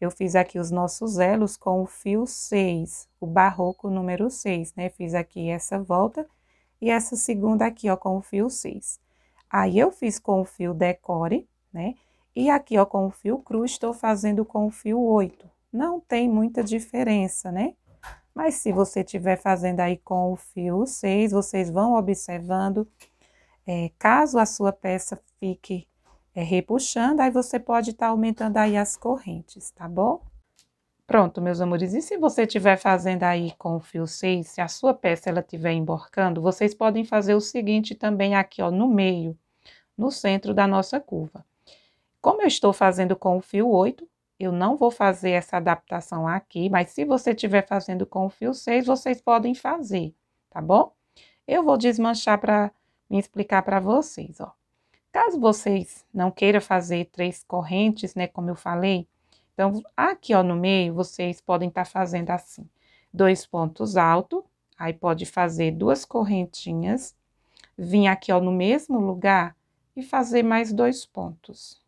eu fiz aqui os nossos elos com o fio 6, o barroco número 6, né? Fiz aqui essa volta e essa segunda aqui, ó, com o fio 6. Aí, eu fiz com o fio decore, né? E aqui, ó, com o fio cru, estou fazendo com o fio 8. Não tem muita diferença, né? Mas se você estiver fazendo aí com o fio 6, vocês vão observando. É, caso a sua peça fique é, repuxando, aí você pode estar tá aumentando aí as correntes, tá bom? Pronto, meus amores, e se você estiver fazendo aí com o fio 6, se a sua peça ela estiver emborcando, vocês podem fazer o seguinte também aqui, ó, no meio, no centro da nossa curva. Como eu estou fazendo com o fio 8, eu não vou fazer essa adaptação aqui, mas se você estiver fazendo com o fio 6, vocês podem fazer, tá bom? Eu vou desmanchar para me explicar para vocês, ó. Caso vocês não queiram fazer três correntes, né, como eu falei, então aqui, ó, no meio, vocês podem estar tá fazendo assim, dois pontos altos, aí pode fazer duas correntinhas, vir aqui, ó, no mesmo lugar e fazer mais dois pontos.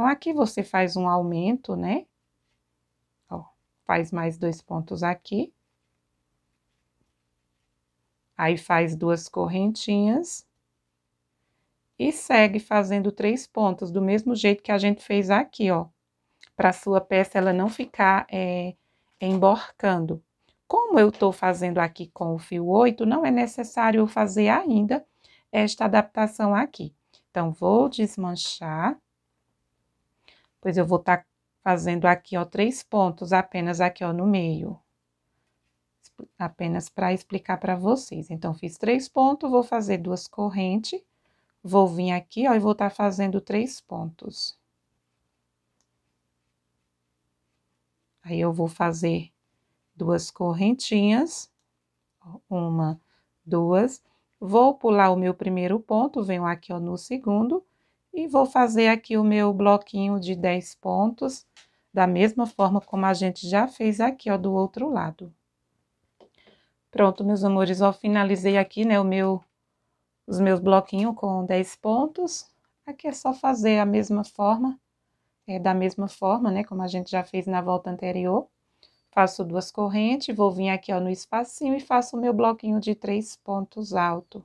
Então, aqui você faz um aumento, né? Ó, faz mais dois pontos aqui. Aí, faz duas correntinhas. E segue fazendo três pontos, do mesmo jeito que a gente fez aqui, ó. Pra sua peça ela não ficar é, emborcando. Como eu tô fazendo aqui com o fio 8, não é necessário eu fazer ainda esta adaptação aqui. Então, vou desmanchar pois eu vou estar tá fazendo aqui, ó, três pontos apenas aqui, ó, no meio. Apenas para explicar para vocês. Então, fiz três pontos, vou fazer duas correntes, vou vir aqui, ó, e vou estar tá fazendo três pontos. Aí, eu vou fazer duas correntinhas, uma, duas. Vou pular o meu primeiro ponto, venho aqui, ó, no segundo, e vou fazer aqui o meu bloquinho de 10 pontos, da mesma forma como a gente já fez aqui, ó, do outro lado. Pronto, meus amores, ó, finalizei aqui, né, o meu, os meus bloquinhos com 10 pontos. Aqui é só fazer a mesma forma, é, da mesma forma, né, como a gente já fez na volta anterior. Faço duas correntes, vou vir aqui, ó, no espacinho e faço o meu bloquinho de três pontos alto.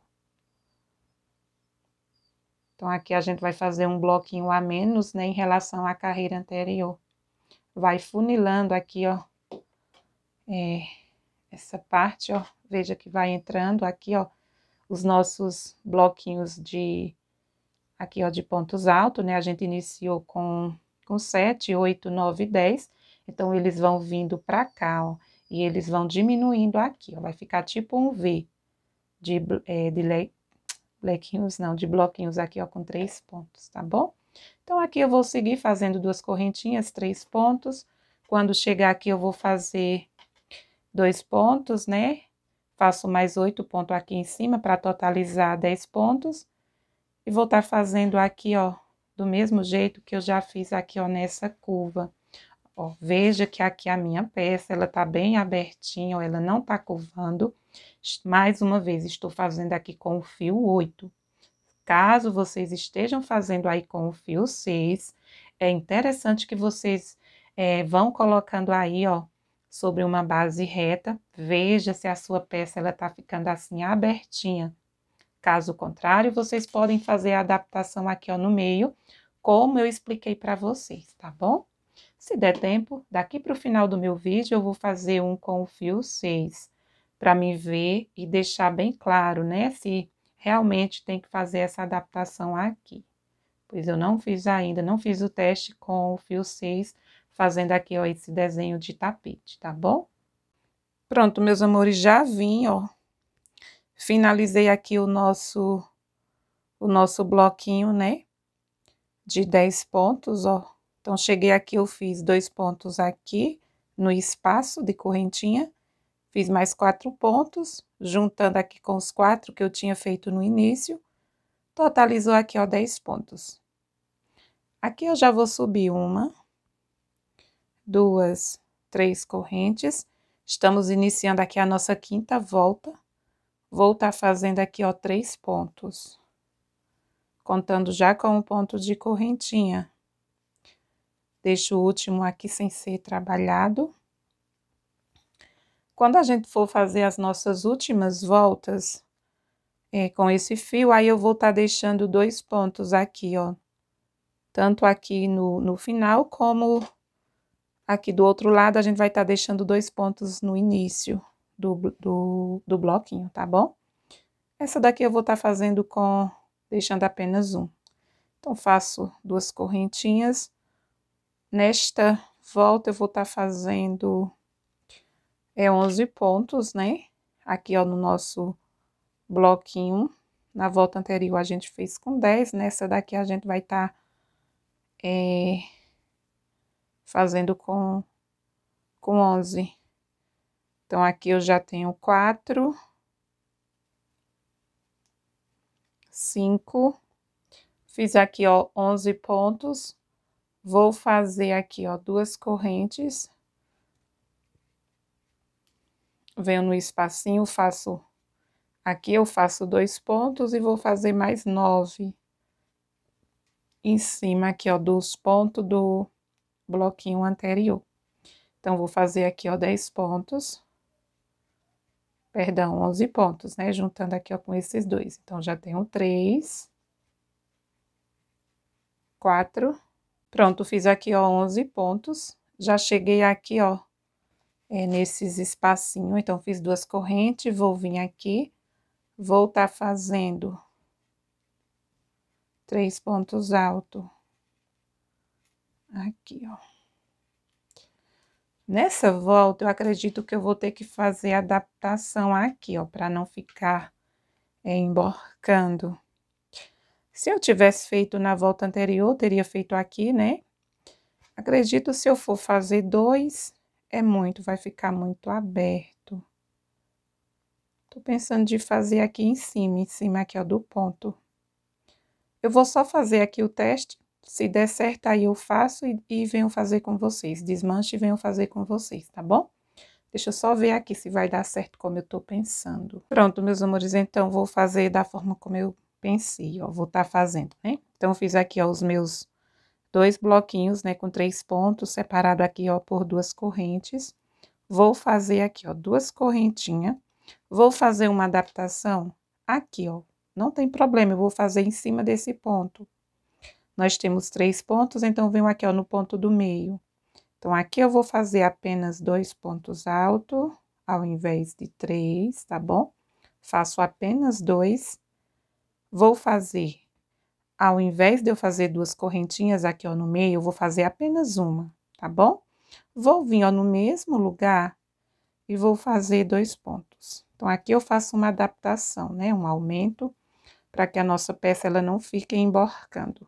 Então, aqui a gente vai fazer um bloquinho a menos, né, em relação à carreira anterior. Vai funilando aqui, ó, é, essa parte, ó, veja que vai entrando aqui, ó, os nossos bloquinhos de, aqui, ó, de pontos altos, né, a gente iniciou com, com 7, 8, 9, 10, então, eles vão vindo pra cá, ó, e eles vão diminuindo aqui, ó, vai ficar tipo um V de, é, de, lequinhos não, de bloquinhos aqui, ó, com três pontos, tá bom? Então, aqui eu vou seguir fazendo duas correntinhas, três pontos. Quando chegar aqui, eu vou fazer dois pontos, né? Faço mais oito pontos aqui em cima para totalizar dez pontos. E vou estar tá fazendo aqui, ó, do mesmo jeito que eu já fiz aqui, ó, nessa curva. Ó, veja que aqui a minha peça, ela tá bem abertinha, ó, ela não tá curvando. Mais uma vez, estou fazendo aqui com o fio 8. Caso vocês estejam fazendo aí com o fio 6, é interessante que vocês é, vão colocando aí, ó, sobre uma base reta. Veja se a sua peça ela tá ficando assim abertinha. Caso contrário, vocês podem fazer a adaptação aqui, ó, no meio, como eu expliquei para vocês, tá bom? Se der tempo, daqui para o final do meu vídeo, eu vou fazer um com o fio 6 para me ver e deixar bem claro, né, se realmente tem que fazer essa adaptação aqui. Pois eu não fiz ainda, não fiz o teste com o fio 6, fazendo aqui, ó, esse desenho de tapete, tá bom? Pronto, meus amores, já vim, ó. Finalizei aqui o nosso, o nosso bloquinho, né, de 10 pontos, ó. Então, cheguei aqui, eu fiz dois pontos aqui no espaço de correntinha, Fiz mais quatro pontos, juntando aqui com os quatro que eu tinha feito no início, totalizou aqui, ó, dez pontos. Aqui eu já vou subir uma, duas, três correntes. Estamos iniciando aqui a nossa quinta volta. Vou estar tá fazendo aqui, ó, três pontos. Contando já com um ponto de correntinha. Deixo o último aqui sem ser trabalhado. Quando a gente for fazer as nossas últimas voltas é, com esse fio, aí eu vou estar tá deixando dois pontos aqui, ó. Tanto aqui no, no final, como aqui do outro lado, a gente vai estar tá deixando dois pontos no início do, do, do bloquinho, tá bom? Essa daqui eu vou estar tá fazendo com, deixando apenas um. Então, faço duas correntinhas. Nesta volta, eu vou estar tá fazendo é 11 pontos, né? Aqui, ó, no nosso bloquinho. Na volta anterior a gente fez com 10, nessa daqui a gente vai tá, é, fazendo com, com 11. Então, aqui eu já tenho 4, 5, fiz aqui, ó, 11 pontos. Vou fazer aqui, ó, duas correntes venho no espacinho, faço aqui eu faço dois pontos e vou fazer mais nove em cima aqui, ó, dos pontos do bloquinho anterior. Então, vou fazer aqui, ó, dez pontos, perdão, onze pontos, né? Juntando aqui, ó, com esses dois. Então, já tenho três, quatro, pronto, fiz aqui, ó, onze pontos. Já cheguei aqui, ó, é, nesses espacinhos. Então, fiz duas correntes, vou vir aqui, vou estar tá fazendo três pontos altos aqui, ó. Nessa volta, eu acredito que eu vou ter que fazer adaptação aqui, ó, para não ficar é, emborcando. Se eu tivesse feito na volta anterior, teria feito aqui, né? Acredito se eu for fazer dois, é muito, vai ficar muito aberto. Tô pensando de fazer aqui em cima, em cima aqui, ó, do ponto. Eu vou só fazer aqui o teste, se der certo aí eu faço e, e venho fazer com vocês, desmanche e venho fazer com vocês, tá bom? Deixa eu só ver aqui se vai dar certo como eu tô pensando. Pronto, meus amores, então vou fazer da forma como eu pensei, ó, vou estar tá fazendo, né? Então, fiz aqui, ó, os meus dois bloquinhos, né, com três pontos, separado aqui, ó, por duas correntes. Vou fazer aqui, ó, duas correntinhas. Vou fazer uma adaptação aqui, ó. Não tem problema, eu vou fazer em cima desse ponto. Nós temos três pontos, então venho aqui, ó, no ponto do meio. Então, aqui eu vou fazer apenas dois pontos altos, ao invés de três, tá bom? Faço apenas dois. Vou fazer ao invés de eu fazer duas correntinhas aqui, ó, no meio, eu vou fazer apenas uma, tá bom? Vou vir, ó, no mesmo lugar e vou fazer dois pontos. Então, aqui eu faço uma adaptação, né? Um aumento para que a nossa peça, ela não fique emborcando.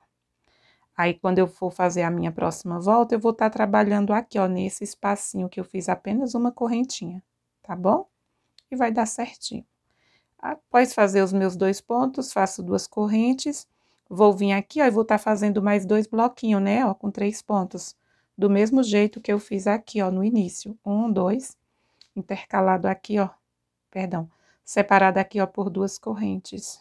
Aí, quando eu for fazer a minha próxima volta, eu vou estar tá trabalhando aqui, ó, nesse espacinho que eu fiz apenas uma correntinha, tá bom? E vai dar certinho. Após fazer os meus dois pontos, faço duas correntes Vou vir aqui, ó, e vou estar tá fazendo mais dois bloquinhos, né, ó, com três pontos. Do mesmo jeito que eu fiz aqui, ó, no início. Um, dois, intercalado aqui, ó, perdão, separado aqui, ó, por duas correntes.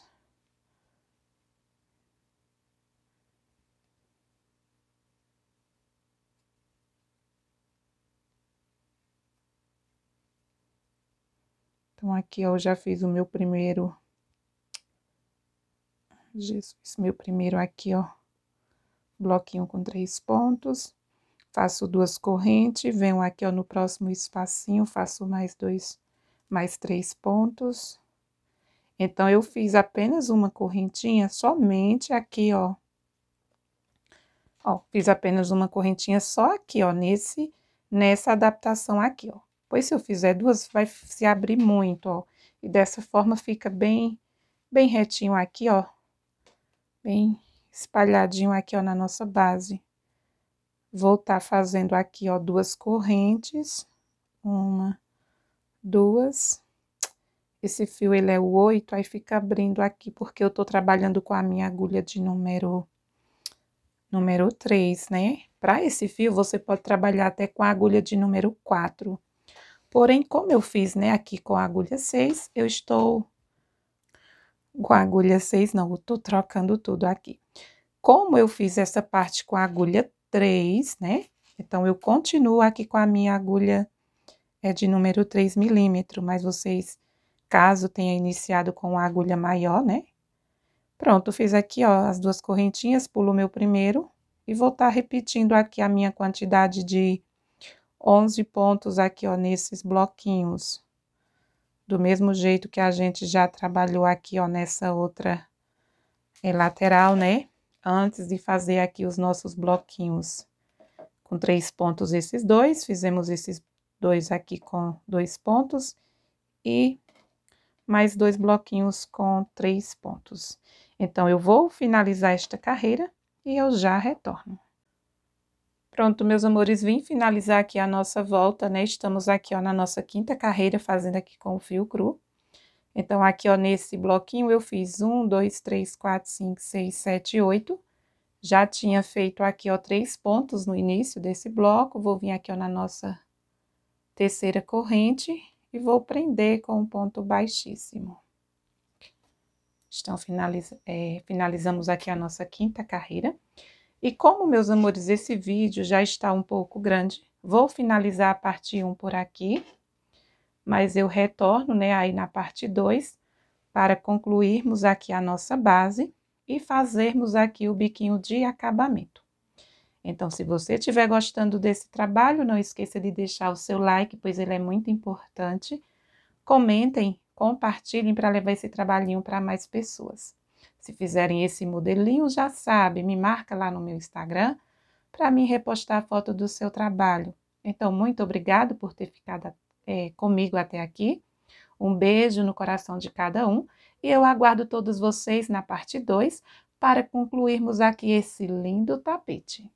Então, aqui, ó, eu já fiz o meu primeiro Jesus, meu primeiro aqui, ó, bloquinho com três pontos, faço duas correntes, venho aqui, ó, no próximo espacinho, faço mais dois, mais três pontos. Então, eu fiz apenas uma correntinha somente aqui, ó. Ó, fiz apenas uma correntinha só aqui, ó, nesse, nessa adaptação aqui, ó. Pois se eu fizer duas, vai se abrir muito, ó. E dessa forma fica bem, bem retinho aqui, ó, bem espalhadinho aqui, ó, na nossa base. Vou estar tá fazendo aqui, ó, duas correntes. Uma, duas. Esse fio, ele é o oito, aí fica abrindo aqui, porque eu tô trabalhando com a minha agulha de número... Número três, né? Para esse fio, você pode trabalhar até com a agulha de número quatro. Porém, como eu fiz, né, aqui com a agulha 6, eu estou com a agulha 6 não, eu tô trocando tudo aqui. Como eu fiz essa parte com a agulha 3, né? Então, eu continuo aqui com a minha agulha é de número 3 milímetro, mas vocês, caso tenha iniciado com a agulha maior, né? Pronto, fiz aqui, ó, as duas correntinhas, pulo o meu primeiro e vou estar tá repetindo aqui a minha quantidade de 11 pontos aqui, ó, nesses bloquinhos do mesmo jeito que a gente já trabalhou aqui, ó, nessa outra é, lateral, né? Antes de fazer aqui os nossos bloquinhos com três pontos esses dois, fizemos esses dois aqui com dois pontos e mais dois bloquinhos com três pontos. Então, eu vou finalizar esta carreira e eu já retorno. Pronto, meus amores, vim finalizar aqui a nossa volta, né? Estamos aqui, ó, na nossa quinta carreira, fazendo aqui com o fio cru. Então, aqui, ó, nesse bloquinho eu fiz um, dois, três, quatro, cinco, seis, sete, oito. Já tinha feito aqui, ó, três pontos no início desse bloco. Vou vir aqui, ó, na nossa terceira corrente e vou prender com um ponto baixíssimo. Então, finaliza, é, finalizamos aqui a nossa quinta carreira. E como, meus amores, esse vídeo já está um pouco grande, vou finalizar a parte 1 por aqui, mas eu retorno né, aí na parte 2 para concluirmos aqui a nossa base e fazermos aqui o biquinho de acabamento. Então, se você estiver gostando desse trabalho, não esqueça de deixar o seu like, pois ele é muito importante. Comentem, compartilhem para levar esse trabalhinho para mais pessoas. Se fizerem esse modelinho, já sabe, me marca lá no meu Instagram para mim repostar a foto do seu trabalho. Então, muito obrigado por ter ficado é, comigo até aqui. Um beijo no coração de cada um e eu aguardo todos vocês na parte 2 para concluirmos aqui esse lindo tapete.